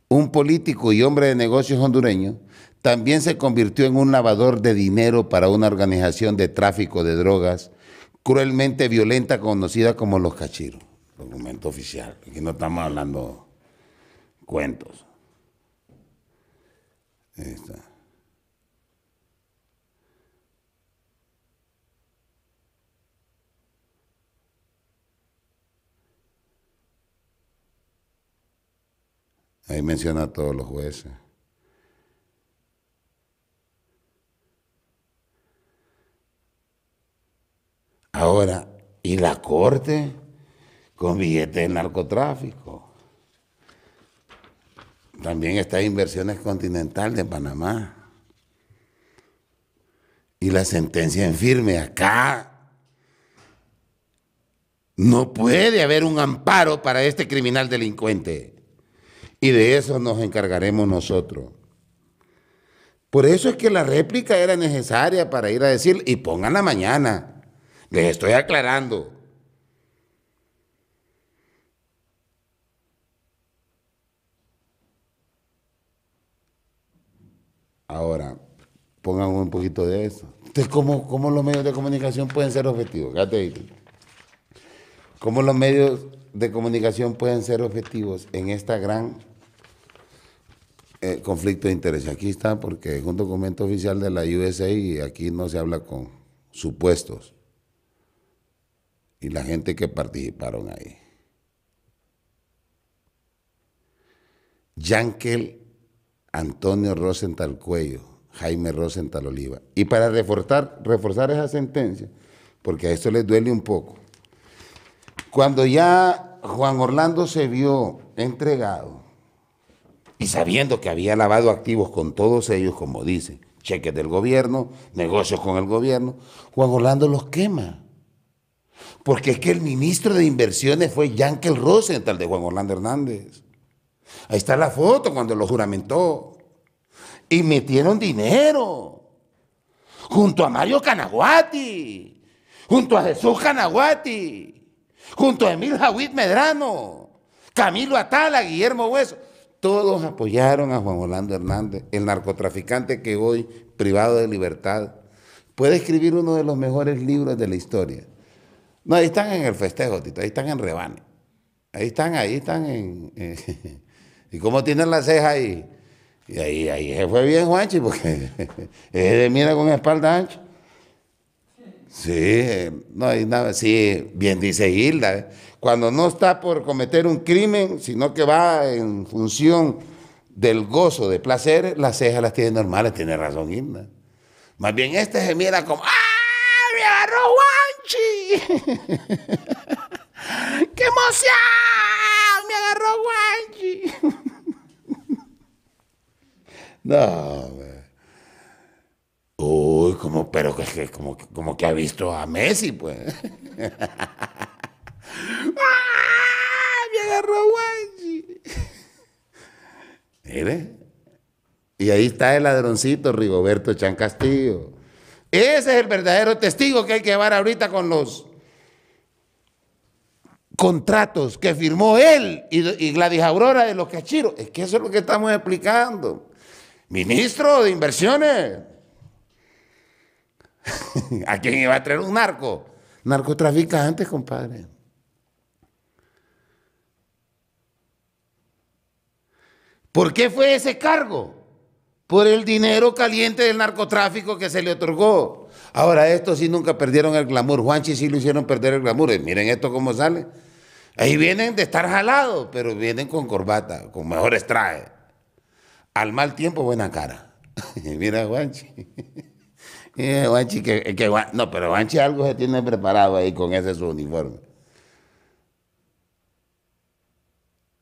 un político y hombre de negocios hondureño, también se convirtió en un lavador de dinero para una organización de tráfico de drogas cruelmente violenta conocida como Los Cachiros. Documento oficial. Aquí no estamos hablando cuentos. Ahí está. Ahí menciona a todos los jueces. Ahora, ¿y la corte? Con billetes de narcotráfico. También está Inversiones Continental de Panamá. Y la sentencia en firme acá. No puede haber un amparo para este criminal delincuente. Y de eso nos encargaremos nosotros. Por eso es que la réplica era necesaria para ir a decir, y pongan la mañana. Les estoy aclarando. Ahora, pongan un poquito de eso. Entonces, ¿cómo, ¿cómo, los medios de comunicación pueden ser objetivos? ¿Cómo los medios de comunicación pueden ser objetivos en esta gran eh, conflicto de interés. Aquí está porque es un documento oficial de la USA y aquí no se habla con supuestos y la gente que participaron ahí. Yankel Antonio Rosenthal Cuello, Jaime Rosenthal Oliva. Y para reforzar, reforzar esa sentencia, porque a esto les duele un poco, cuando ya Juan Orlando se vio entregado, y sabiendo que había lavado activos con todos ellos, como dice, cheques del gobierno, negocios con el gobierno, Juan Orlando los quema. Porque es que el ministro de Inversiones fue Yankel Rosenthal de Juan Orlando Hernández. Ahí está la foto cuando lo juramentó. Y metieron dinero. Junto a Mario Canaguati. Junto a Jesús Canaguati. Junto a Emil Jawid Medrano. Camilo Atala, Guillermo Hueso. Todos apoyaron a Juan Orlando Hernández, el narcotraficante que hoy, privado de libertad, puede escribir uno de los mejores libros de la historia. No, ahí están en el festejo, Tito, ahí están en Rebane. Ahí están, ahí están en... [LAUGHS] ¿Y cómo tienen la ceja ahí? Y ahí, fue bien, Juanchi, porque [LAUGHS] es de mira con espalda ancha. Sí, eh, no hay nada. Sí, bien dice Gilda. Eh cuando no está por cometer un crimen, sino que va en función del gozo, de placer, las cejas las tiene normales, tiene razón Irma. Más bien este se mira como, ¡ah! ¡Me agarró Guanchi! [LAUGHS] ¡Qué emoción! ¡Me agarró Guanchi! [LAUGHS] no, hombre. Uy, como, pero que, como, como que ha visto a Messi, pues. [LAUGHS] ¡Ah! Me agarró Y ahí está el ladroncito Rigoberto Chan Castillo. Ese es el verdadero testigo que hay que llevar ahorita con los contratos que firmó él y, Gladys Aurora de los cachiros. Es que eso es lo que estamos explicando. Ministro de Inversiones. [LAUGHS] ¿A quién iba a traer un narco? Narcotraficantes, compadre. ¿Por qué fue ese cargo? Por el dinero caliente del narcotráfico que se le otorgó. Ahora, estos sí nunca perdieron el glamour. Juanchi sí lo hicieron perder el glamour. Eh, miren esto cómo sale. Ahí vienen de estar jalados, pero vienen con corbata, con mejores trajes. Al mal tiempo, buena cara. [LAUGHS] Mira, Juanchi. [LAUGHS] Juanchi que, no, pero Juanchi algo se tiene preparado ahí con ese su uniforme.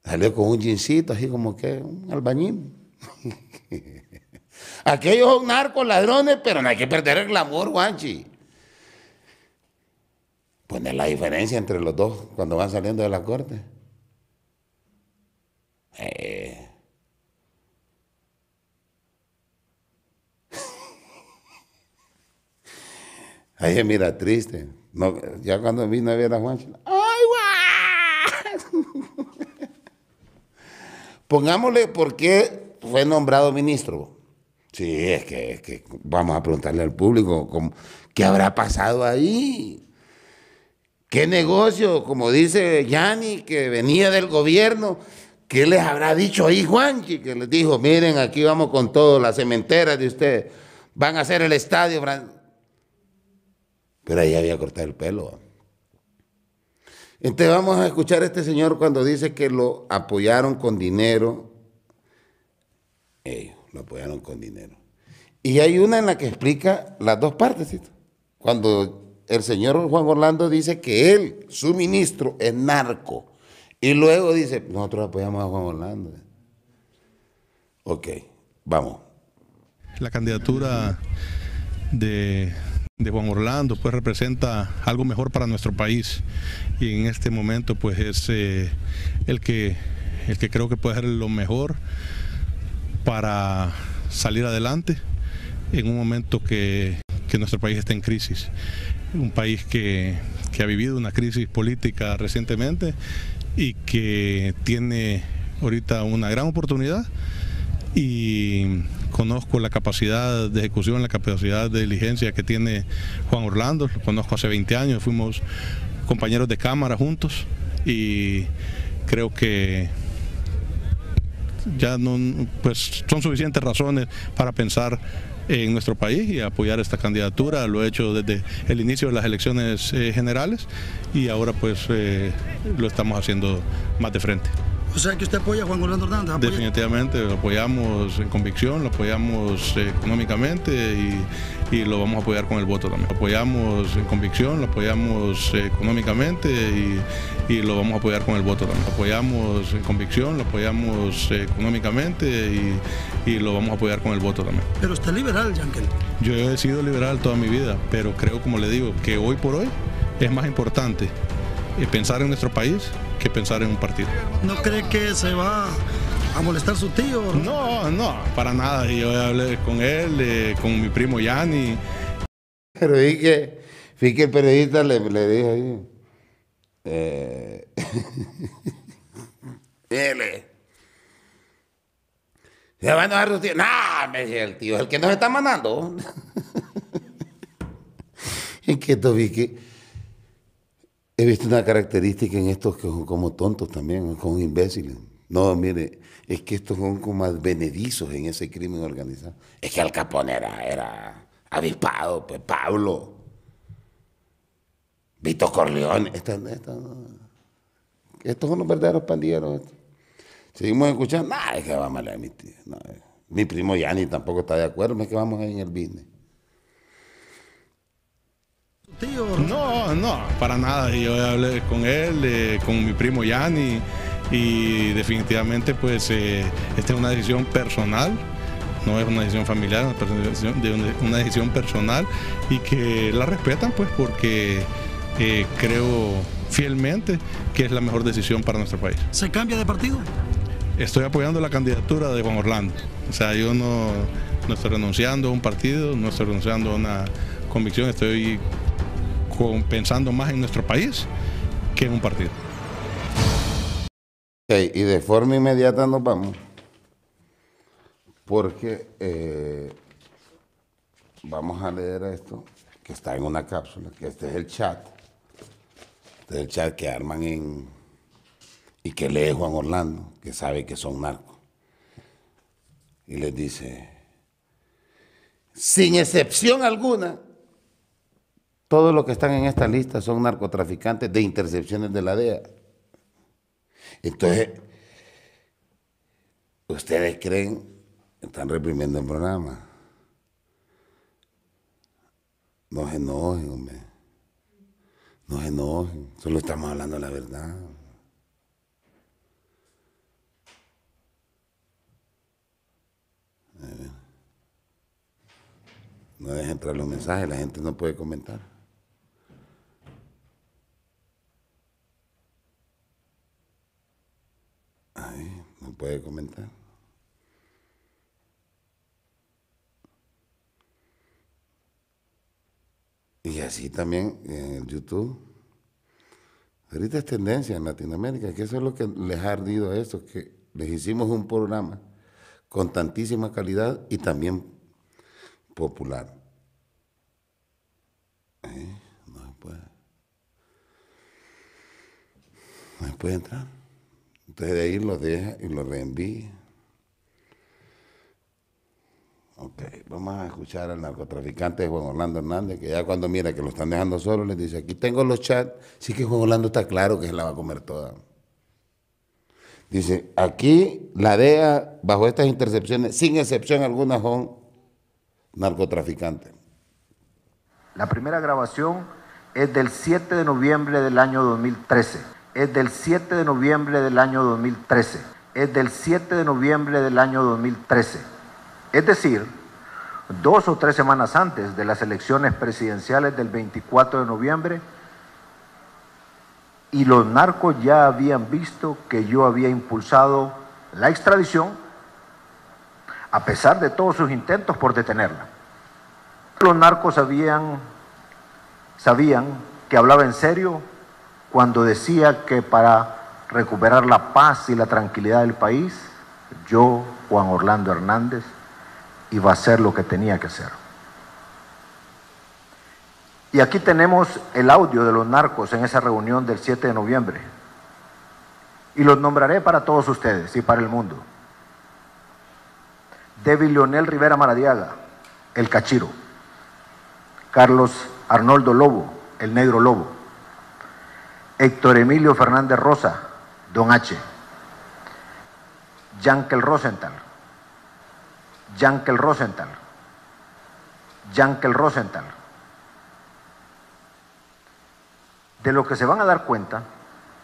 Salió con un jeansito, así como que un albañil. [LAUGHS] Aquellos son narcos, ladrones, pero no hay que perder el glamour, guanchi. Poner pues la diferencia entre los dos cuando van saliendo de la corte. Eh. [LAUGHS] Ahí mira, triste. ya cuando vino a ver a Pongámosle por qué fue nombrado ministro. Sí, es que, vamos a preguntarle al público qué habrá pasado ahí. ¿Qué negocio, como dice Yanni, que venía del gobierno? ¿Qué les habrá dicho ahí Juanchi? Que les dijo, miren, aquí vamos con todo, las cementeras de ustedes, van a hacer el estadio. Pero ahí había cortado el pelo. Entonces vamos a escuchar a este señor cuando dice que lo apoyaron con dinero. Ellos lo apoyaron con dinero. Y hay una en la que explica las dos partes. Cuando el señor Juan Orlando dice que él, su ministro, es narco. Y luego dice, nosotros apoyamos a Juan Orlando. Ok, vamos. La candidatura de de Juan Orlando, pues representa algo mejor para nuestro país y en este momento pues es eh, el, que, el que creo que puede ser lo mejor para salir adelante en un momento que, nuestro país está en crisis, un país que, que ha vivido una crisis política recientemente y que tiene ahorita una gran oportunidad y conozco la capacidad de ejecución, la capacidad de diligencia que tiene Juan Orlando, lo conozco hace 20 años, fuimos compañeros de cámara juntos y creo que ya no, pues, son suficientes razones para pensar en nuestro país y apoyar esta candidatura. Lo he hecho desde el inicio de las elecciones eh, generales y ahora pues eh, lo estamos haciendo más de frente. O sea que usted apoya a Juan Orlando Hernández. Definitivamente, lo apoyamos en convicción, lo apoyamos económicamente y, lo vamos a apoyar con el voto también. Lo apoyamos en convicción, lo apoyamos eh, económicamente y, lo vamos a apoyar con el voto también. Lo apoyamos en convicción, lo apoyamos eh, económicamente y, lo vamos a apoyar con el voto también. Pero es liberal, Yankel. Yo he sido liberal toda mi vida, pero creo, como le digo, que hoy por hoy es más importante eh, pensar en nuestro país que pensar en un partido. ¿No cree que se va a molestar su tío? No, no, para nada. Yo hablé con él, eh, con mi primo Yanni. Pero vi que, que el periodista le, le dijo ahí. Eh, [LAUGHS] dile. Se va a enojar su tío. No, me dice el tío, el que nos está mandando. [LAUGHS] es que esto vi que He visto una característica en estos que son como tontos también, como imbéciles. No, mire, es que estos son como advenedizos en ese crimen organizado. Es que Al Capone era, avispado, pues Pablo, Vito Corleone. estos son los verdaderos pandilleros. Seguimos escuchando, nada, es que va mal a mi tía. mi primo Yanni tampoco está de acuerdo, es que vamos en el business. No, no, para nada. Yo hablé con él, eh, con mi primo Yanni, y definitivamente, pues, eh, esta es una decisión personal. No es una decisión familiar, es una decisión, personal y que la respetan, pues, porque eh, creo fielmente que es la mejor decisión para nuestro país. ¿Se cambia de partido? Estoy apoyando la candidatura de Juan Orlando. O sea, yo no, no estoy renunciando a un partido, no estoy renunciando a una convicción, estoy pensando más en nuestro país que en un partido. y de forma inmediata nos vamos, porque eh, vamos a leer esto, que está en una cápsula, que este es el chat, este es el chat que arman en, y que lee Juan Orlando, que sabe que son narcos, y les dice, sin excepción alguna, todos los que están en esta lista son narcotraficantes de intercepciones de la DEA. Entonces, ustedes creen, están reprimiendo el programa. No se enojen, hombre. No se enojen. Solo estamos hablando la verdad. No dejen entrar los mensajes, la gente no puede comentar. no puede comentar? Y así también en YouTube. Ahorita es tendencia en Latinoamérica, que eso es lo que les ha ardido a esto, que les hicimos un programa con tantísima calidad y también popular. ¿Eh? No puede. No se puede entrar. Entonces de ahí lo deja y lo reenvía. Ok, vamos a escuchar al narcotraficante Juan Orlando Hernández, que ya cuando mira que lo están dejando solo, les dice, aquí tengo los chats, sí que Juan Orlando está claro que se la va a comer toda. Dice, aquí la DEA, bajo estas intercepciones, sin excepción alguna, son narcotraficantes. La primera grabación es del 7 de noviembre del año 2013 es del 7 de noviembre del año 2013. Es del 7 de noviembre del año 2013. Es decir, dos o tres semanas antes de las elecciones presidenciales del 24 de noviembre, y los narcos ya habían visto que yo había impulsado la extradición, a pesar de todos sus intentos por detenerla. Los narcos sabían, sabían que hablaba en serio cuando decía que para recuperar la paz y la tranquilidad del país, yo, Juan Orlando Hernández, iba a hacer lo que tenía que hacer. Y aquí tenemos el audio de los narcos en esa reunión del 7 de noviembre. Y los nombraré para todos ustedes y para el mundo. David Leonel Rivera Maradiaga, el Cachiro. Carlos Arnoldo Lobo, el Negro Lobo. Héctor Emilio Fernández Rosa, Don H. Yankel Rosenthal. Jankel Rosenthal. Jankel Rosenthal. De lo que se van a dar cuenta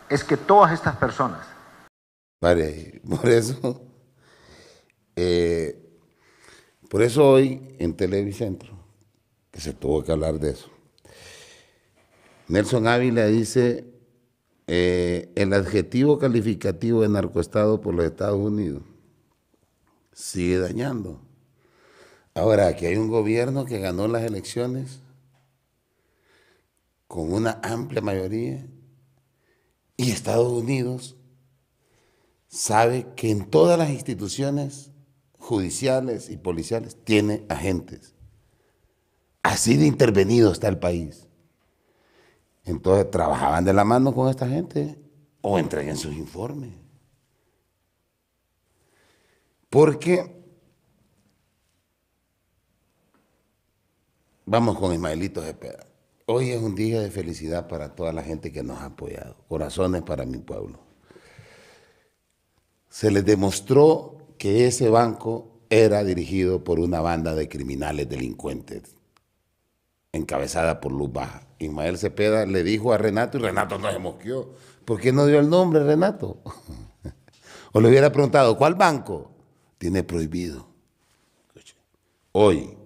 es que todas estas personas. Vale, por eso. Eh, por eso hoy en Televicentro, que se tuvo que hablar de eso. Nelson Ávila dice eh, el adjetivo calificativo de narcoestado por los Estados Unidos sigue dañando. Ahora, que hay un gobierno que ganó las elecciones con una amplia mayoría y Estados Unidos sabe que en todas las instituciones judiciales y policiales tiene agentes. Así de intervenido está el país. Entonces trabajaban de la mano con esta gente o en sus informes. Porque, vamos con Ismaelito Gepeda, Hoy es un día de felicidad para toda la gente que nos ha apoyado. Corazones para mi pueblo. Se les demostró que ese banco era dirigido por una banda de criminales delincuentes, encabezada por Luz Baja. Ismael Cepeda le dijo a Renato y Renato no se mosqueó. ¿Por qué no dio el nombre Renato? [LAUGHS] o le hubiera preguntado, ¿cuál banco? Tiene prohibido. Hoy.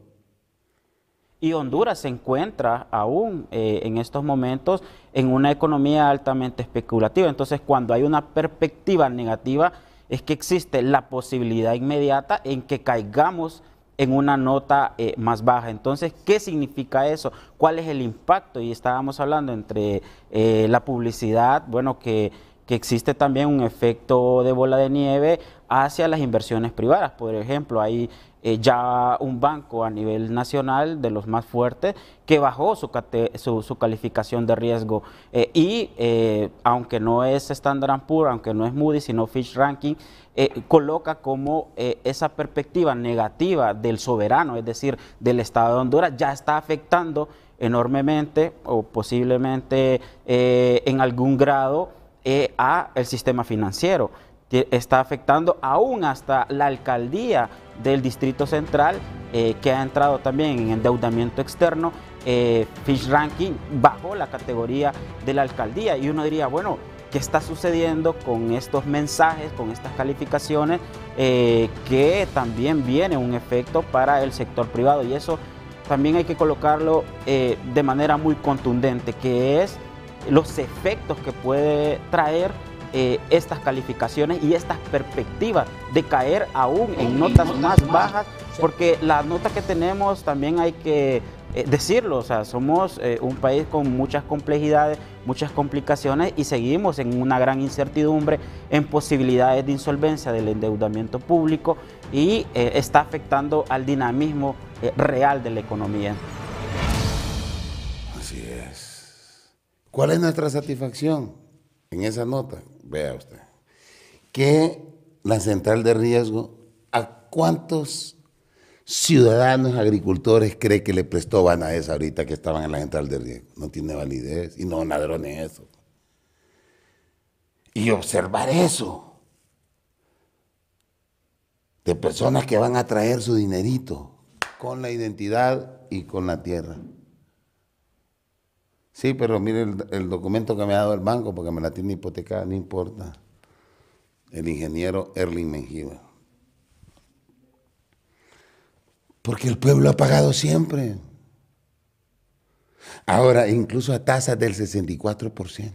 Y Honduras se encuentra aún eh, en estos momentos en una economía altamente especulativa. Entonces, cuando hay una perspectiva negativa, es que existe la posibilidad inmediata en que caigamos en una nota eh, más baja. Entonces, ¿qué significa eso? ¿Cuál es el impacto? Y estábamos hablando entre eh, la publicidad, bueno, que, que, existe también un efecto de bola de nieve hacia las inversiones privadas. Por ejemplo, hay eh, ya un banco a nivel nacional de los más fuertes que bajó su, calificación de riesgo eh, y eh, aunque no es Standard Poor's, aunque no es Moody, sino Fitch Ranking, coloca como esa perspectiva negativa del soberano, es decir, del Estado de Honduras, ya está afectando enormemente o posiblemente en algún grado a el sistema financiero está afectando aún hasta la alcaldía del Distrito Central, eh, que ha entrado también en endeudamiento externo. Eh, Fish Ranking bajo la categoría de la alcaldía y uno diría, bueno, ¿qué está sucediendo con estos mensajes, con estas calificaciones? Eh, que también viene un efecto para el sector privado y eso también hay que colocarlo de manera muy contundente, que es los efectos que puede traer eh, estas calificaciones y estas perspectivas de caer aún en notas, más, bajas, porque las notas que tenemos también hay que eh, decirlo, o sea, somos eh, un país con muchas complejidades, muchas complicaciones y seguimos en una gran incertidumbre en posibilidades de insolvencia del endeudamiento público y está afectando al dinamismo real de la economía. Así es. ¿Cuál es nuestra satisfacción? en esa nota, vea usted, que la central de riesgo, ¿a cuántos ciudadanos agricultores cree que le prestó esa ahorita que estaban en la central de riesgo? No tiene validez y no ladrones eso. Y observar eso de personas que van a traer su dinerito con la identidad y con la tierra. Sí, pero mire el, documento que me ha dado el banco, porque me la tiene hipotecada, no importa. El ingeniero Erling Mengiva. Porque el pueblo ha pagado siempre. Ahora, incluso a tasas del 64%.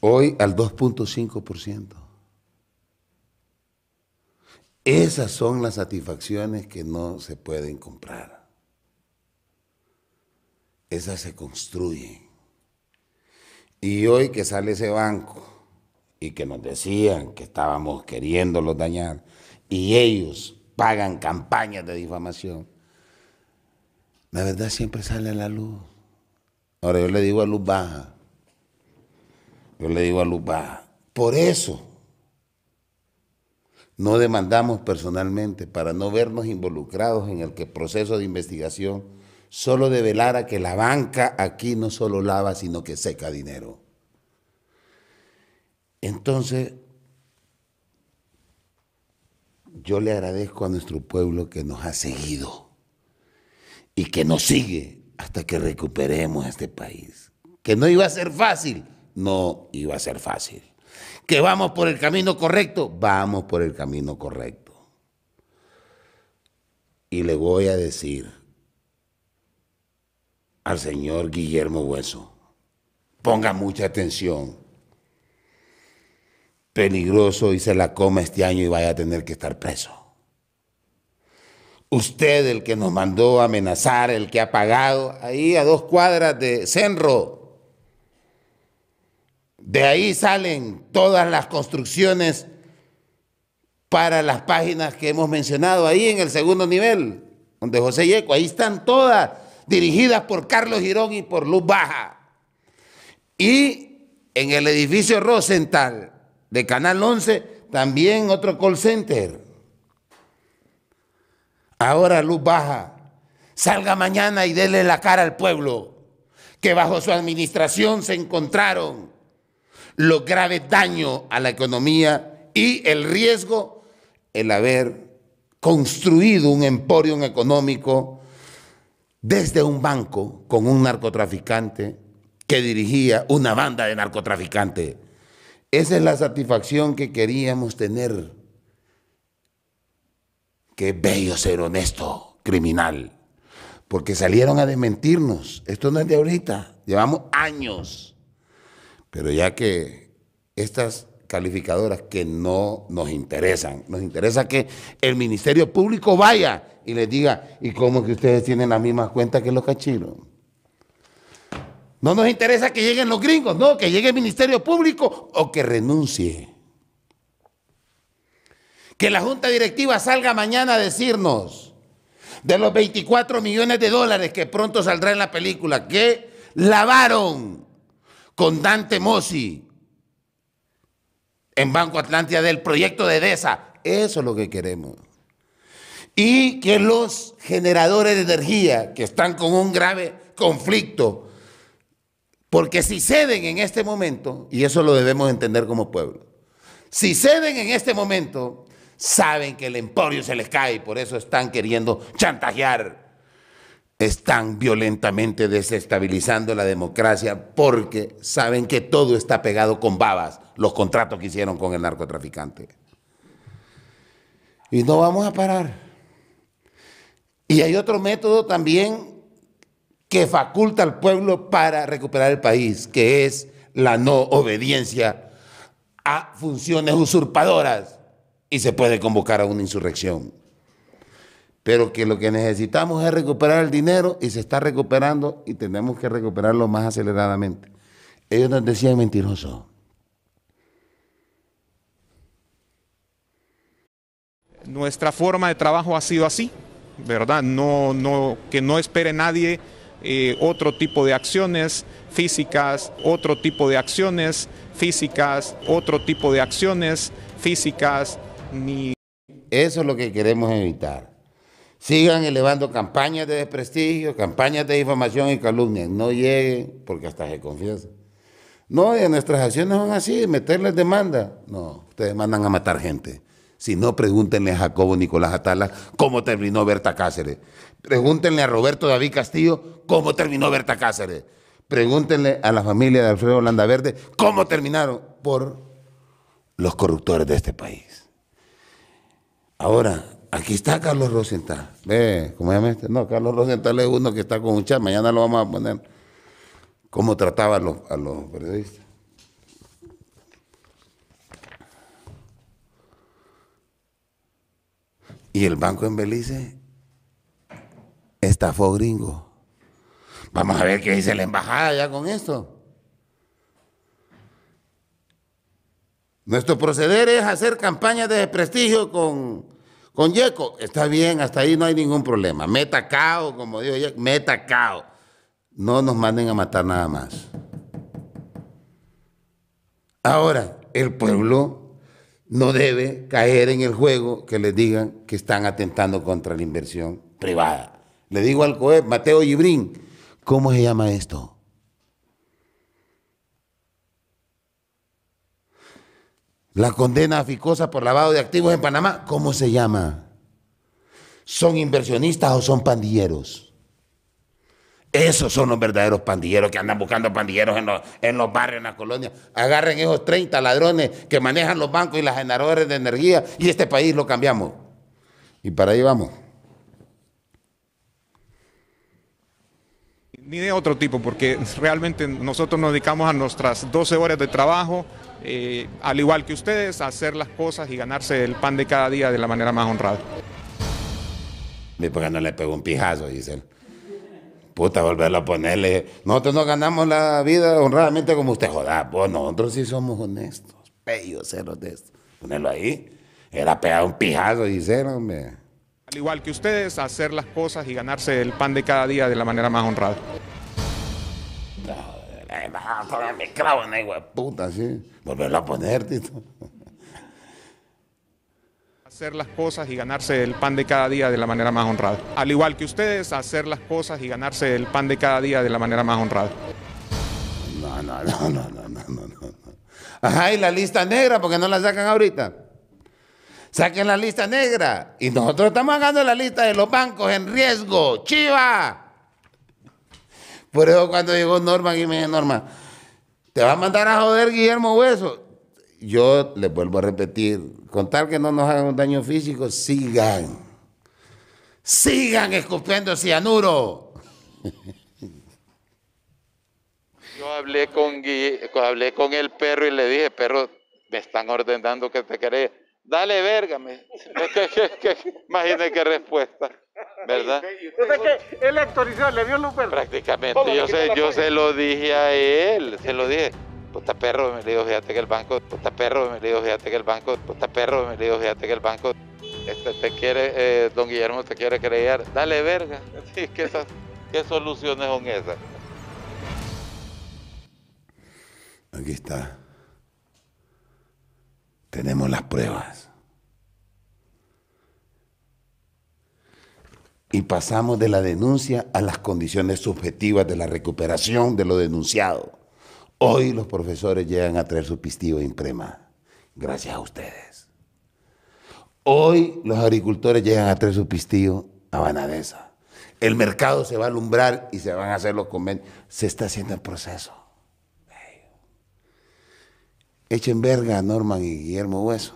Hoy al 2.5%. Esas son las satisfacciones que no se pueden comprar esas se construyen. Y hoy que sale ese banco y que nos decían que estábamos queriéndolos dañar y ellos pagan campañas de difamación, la verdad siempre sale a la luz. Ahora yo le digo a luz baja, yo le digo a luz baja, por eso no demandamos personalmente para no vernos involucrados en el que proceso de investigación solo de velar a que la banca aquí no solo lava, sino que seca dinero. Entonces, yo le agradezco a nuestro pueblo que nos ha seguido y que nos sigue hasta que recuperemos este país. Que no iba a ser fácil, no iba a ser fácil. Que vamos por el camino correcto, vamos por el camino correcto. Y le voy a decir, al señor Guillermo Hueso. Ponga mucha atención. Peligroso y se la coma este año y vaya a tener que estar preso. Usted, el que nos mandó a amenazar, el que ha pagado, ahí a dos cuadras de CENRO. De ahí salen todas las construcciones para las páginas que hemos mencionado ahí en el segundo nivel, donde José Yeco, ahí están todas dirigidas por Carlos Girón y por Luz Baja. Y en el edificio Rosenthal de Canal 11, también otro call center. Ahora Luz Baja, salga mañana y déle la cara al pueblo, que bajo su administración se encontraron los graves daños a la economía y el riesgo, el haber construido un emporium económico desde un banco con un narcotraficante que dirigía una banda de narcotraficantes. Esa es la satisfacción que queríamos tener. Qué bello ser honesto, criminal. Porque salieron a desmentirnos. Esto no es de ahorita. Llevamos años. Pero ya que estas calificadoras que no nos interesan. Nos interesa que el Ministerio Público vaya y les diga, ¿y cómo que ustedes tienen las mismas cuenta que los cachiros? No nos interesa que lleguen los gringos, no, que llegue el Ministerio Público o que renuncie. Que la Junta Directiva salga mañana a decirnos de los 24 millones de dólares que pronto saldrá en la película, que lavaron con Dante Mossi en Banco Atlántida del proyecto de DESA. Eso es lo que queremos. Y que los generadores de energía que están con un grave conflicto, porque si ceden en este momento, y eso lo debemos entender como pueblo, si ceden en este momento, saben que el emporio se les cae y por eso están queriendo chantajear están violentamente desestabilizando la democracia porque saben que todo está pegado con babas, los contratos que hicieron con el narcotraficante. Y no vamos a parar. Y hay otro método también que faculta al pueblo para recuperar el país, que es la no obediencia a funciones usurpadoras y se puede convocar a una insurrección pero que lo que necesitamos es recuperar el dinero y se está recuperando y tenemos que recuperarlo más aceleradamente. Ellos nos decían mentiroso. Nuestra forma de trabajo ha sido así, ¿verdad? No, no, que no espere nadie eh, otro tipo de acciones físicas, otro tipo de acciones físicas, otro tipo de acciones físicas, ni... Eso es lo que queremos evitar Sigan elevando campañas de desprestigio, campañas de difamación y calumnias. No lleguen, porque hasta se confiesa. No, y nuestras acciones son así, meterles demanda. No, ustedes mandan a matar gente. Si no, pregúntenle a Jacobo Nicolás Atala cómo terminó Berta Cáceres. Pregúntenle a Roberto David Castillo cómo terminó Berta Cáceres. Pregúntenle a la familia de Alfredo Holanda Verde cómo terminaron por los corruptores de este país. Ahora, Aquí está Carlos Rosenthal. Ve, ¿cómo se llama este? No, Carlos Rosenthal es uno que está con un chat. Mañana lo vamos a poner. ¿Cómo trataba a los, periodistas? Y el banco en Belice estafó gringo. Vamos a ver qué dice la embajada ya con esto. Nuestro proceder es hacer campañas de prestigio con con Yeco, está bien, hasta ahí no hay ningún problema. Meta cao, como dijo Yeco, meta cao. No nos manden a matar nada más. Ahora, el pueblo no debe caer en el juego que les digan que están atentando contra la inversión privada. Le digo al coe, Mateo Gibrín, ¿cómo se llama esto? La condena a Ficosa por lavado de activos en Panamá, ¿cómo se llama? ¿Son inversionistas o son pandilleros? Esos son los verdaderos pandilleros que andan buscando pandilleros en los, barrios, en las colonias. Agarren esos 30 ladrones que manejan los bancos y las generadoras de energía y este país lo cambiamos. Y para ahí vamos. ni de otro tipo, porque realmente nosotros nos dedicamos a nuestras 12 horas de trabajo, eh, al igual que ustedes, a hacer las cosas y ganarse el pan de cada día de la manera más honrada. por no le pegó un pijazo, dicen Puta, volverlo a ponerle. Nosotros no ganamos la vida honradamente como usted joda. Pues nosotros sí somos honestos, pellos, ser de Ponerlo ahí. Era pegar un pijazo, dicen hombre. Al igual que ustedes, hacer las cosas y ganarse el pan de cada día de la manera más honrada. Volver clavo, puta, sí. a poner, Hacer las cosas y ganarse el pan de cada día de la manera más honrada. Al igual que ustedes, hacer las cosas y ganarse el pan de cada día de la manera más honrada. No, no, no, no, no, no, no. Ajá, y la lista negra, porque no la sacan ahorita. Saquen la lista negra. Y nosotros estamos hagando la lista de los bancos en riesgo. ¡Chiva! Por eso cuando llegó Norma y me dice, Norman, te va a mandar a joder Guillermo Hueso. Yo le vuelvo a repetir, con tal que no nos hagan un daño físico, sigan. Sigan escupiendo cianuro. [LAUGHS] Yo hablé con, hablé con el perro y le dije, perro, me están ordenando que te querés Dale verga, me. qué respuesta, ¿verdad? O que le dio luz Prácticamente, yo, se, yo se lo dije a él, se lo dije. Puta perro, me le fíjate que el banco, puta perro, me le fíjate que el banco, puta perro, me le fíjate que el banco, este, te quiere, eh, don Guillermo te quiere creer, dale verga. [LAUGHS] ¿qué, ¿Qué soluciones son esas? Aquí está. Tenemos las pruebas. Y pasamos de la denuncia a las condiciones subjetivas de la recuperación de lo denunciado. Hoy los profesores llegan a traer su pistillo de imprema, gracias a ustedes. Hoy los agricultores llegan a traer su pistillo a Banadesa. El mercado se va a alumbrar y se van a hacer los convenios. Se está haciendo el proceso. Echen verga Norman y Guillermo Hueso.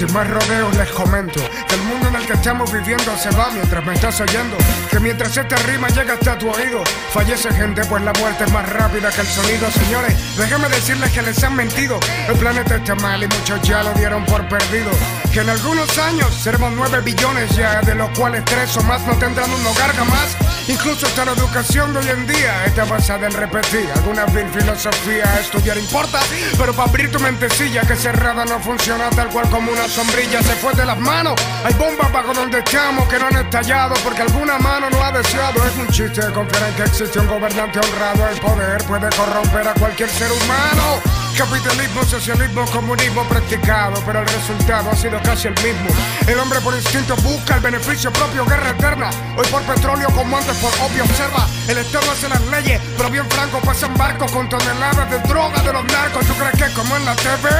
Sin más rodeos les comento que el mundo en el que estamos viviendo se va mientras me estás oyendo. Que mientras esta rima llega hasta tu oído, fallece gente pues la muerte es más rápida que el sonido. Señores, déjame decirles que les han mentido. El planeta está mal y muchos ya lo dieron por perdido. Que en algunos años seremos 9 billones ya, de los cuales tres o más no tendrán un hogar jamás. Incluso hasta la educación de hoy en día está basada en repetir alguna vil filosofía. Estudiar importa, pero para abrir tu mentecilla que cerrada no funciona tal cual como una sombrilla se fue de las manos. Hay bombas bajo donde echamos que no han estallado porque alguna mano no ha deseado. Es un chiste confiar en que existe un gobernante honrado. El poder puede corromper a cualquier ser humano. Capitalismo, socialismo, comunismo practicado, pero el resultado ha sido casi el mismo. El hombre por instinto busca el beneficio propio, guerra eterna. Hoy por petróleo, como antes por obvio, observa. El Estado hace las leyes, pero bien franco en barcos con toneladas de droga de los narcos. ¿Tú crees que como en la TV?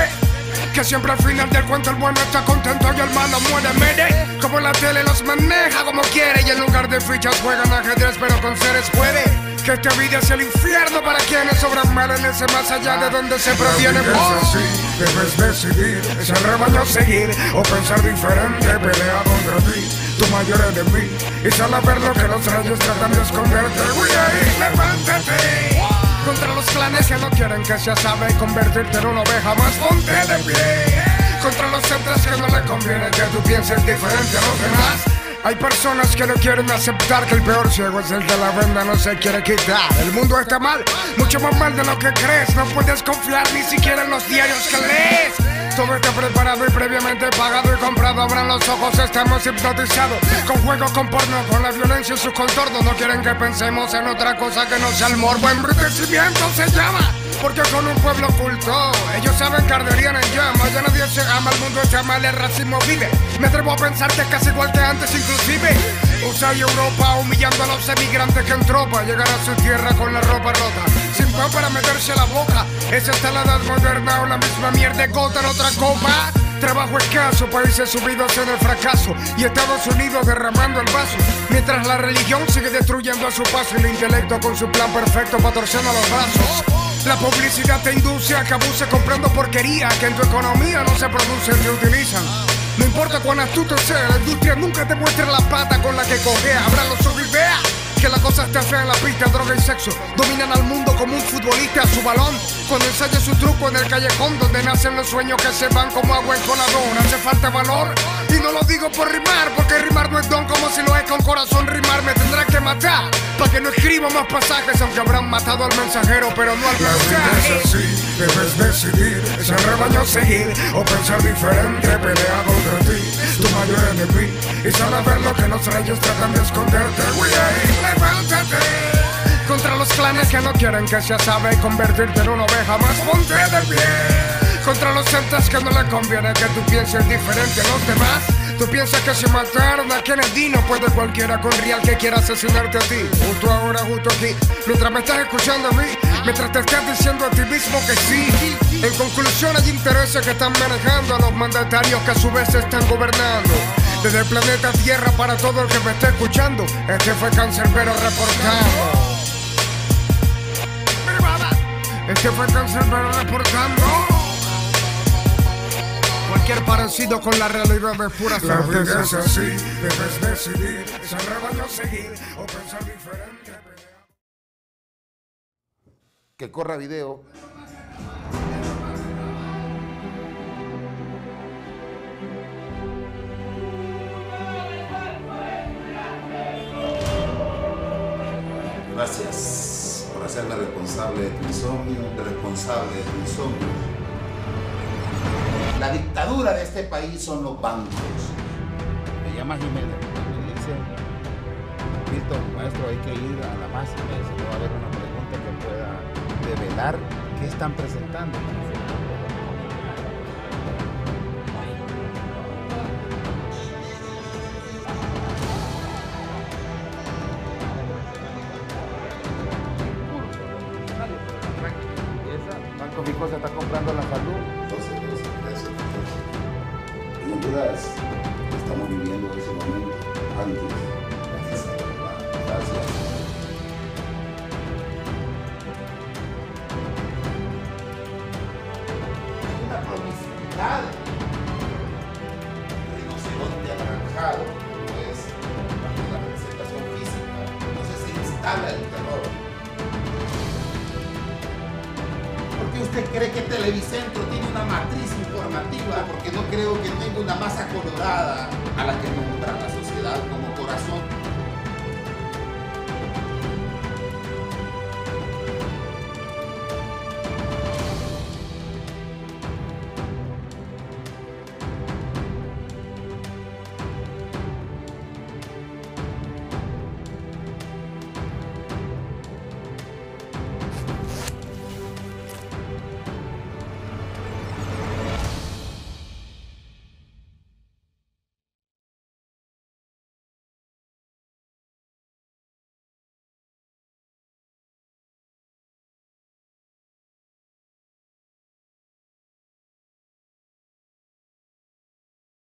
Que siempre al final del cuento el bueno está contento y el malo muere, mire Como la tele los maneja como quiere Y en lugar de fichas juegan ajedrez pero con seres puede que esta vida es el infierno para quienes sobran mal en ese más allá de donde se proviene. es oh. Así, debes decidir, el rebaño seguir o pensar diferente, pelea contra ti. Tu mayor de mí y a ver lo que los rayos tratan de esconderte. Güey, levántate. Contra los clanes que no quieren que sea sabe convertirte en una oveja más, ponte de pie. Contra los centros que no le conviene que tú pienses diferente a los demás. Hay personas que no quieren aceptar que el peor ciego es el de la venda, no se quiere quitar. El mundo está mal, mucho más mal de lo que crees. No puedes confiar ni siquiera en los diarios que lees. Estuve que preparado y previamente pagado y comprado. Abran los ojos, estamos hipnotizados. Con juegos, con porno, con la violencia y sus contornos. No quieren que pensemos en otra cosa que no sea el morbo. Embrutecimiento se llama. Porque son un pueblo oculto. Ellos saben que arderían en llamas. Ya nadie se ama, el mundo se ama, el racismo vive. Me atrevo a pensar que es casi igual que antes, inclusive. USA y Europa humillando a los emigrantes que en tropa llegan a su tierra con la ropa rota para meterse a la boca. Esa está la edad moderna o la misma mierda. en otra copa. Trabajo escaso, países subidos en el fracaso y Estados Unidos derramando el vaso. Mientras la religión sigue destruyendo a su paso, el intelecto con su plan perfecto patrocina los brazos. La publicidad te induce a que abuses comprando porquería que en tu economía no se producen ni utilizan. No importa cuán astuto sea, la industria nunca te muestra la pata con la que cogea. Abra los ojos y vea que la cosa está fea en la pista, droga y sexo. Dominan al mundo como un futbolista a su balón. Cuando ensaya su truco en el callejón, donde nacen los sueños que se van como agua en colador. Hace falta valor. Y no lo digo por rimar, porque rimar no es don como si lo es con corazón rimar. Me tendrá que matar, para que no escriba más pasajes, aunque habrán matado al mensajero, pero no al mensaje. es así, debes decidir, es rebaño seguir o pensar diferente, Peleado contra ti tu mayor enemigo Y sabe ver lo que los rayos tratan de esconderte, Willy, levántate Contra los clanes que no quieren que seas sabe convertirte en una oveja más ponte de pie Contra los celtas que no le conviene que tú pienses diferente No te demás Tú piensas que se mataron a Kennedy, no puede cualquiera con real que quiera asesinarte a ti Justo ahora, justo aquí, mientras me estás escuchando a mí mientras te estás diciendo a ti mismo que sí. En conclusión, hay intereses que están manejando a los mandatarios que a su vez están gobernando. Desde el planeta Tierra para todo el que me está escuchando, este fue reportado reportando. Este fue pero reportando. Cualquier parecido con la realidad es pura sorpresa. La vida es así, debes decidir, se seguir o pensar diferente que corra video. Gracias por hacerme responsable de tu insomnio, responsable de insomnio. La dictadura de este país son los bancos. Me llama Jiménez me dice, maestro, hay que ir a la máxima y no, va a haber una pregunta que pueda develar qué están presentando.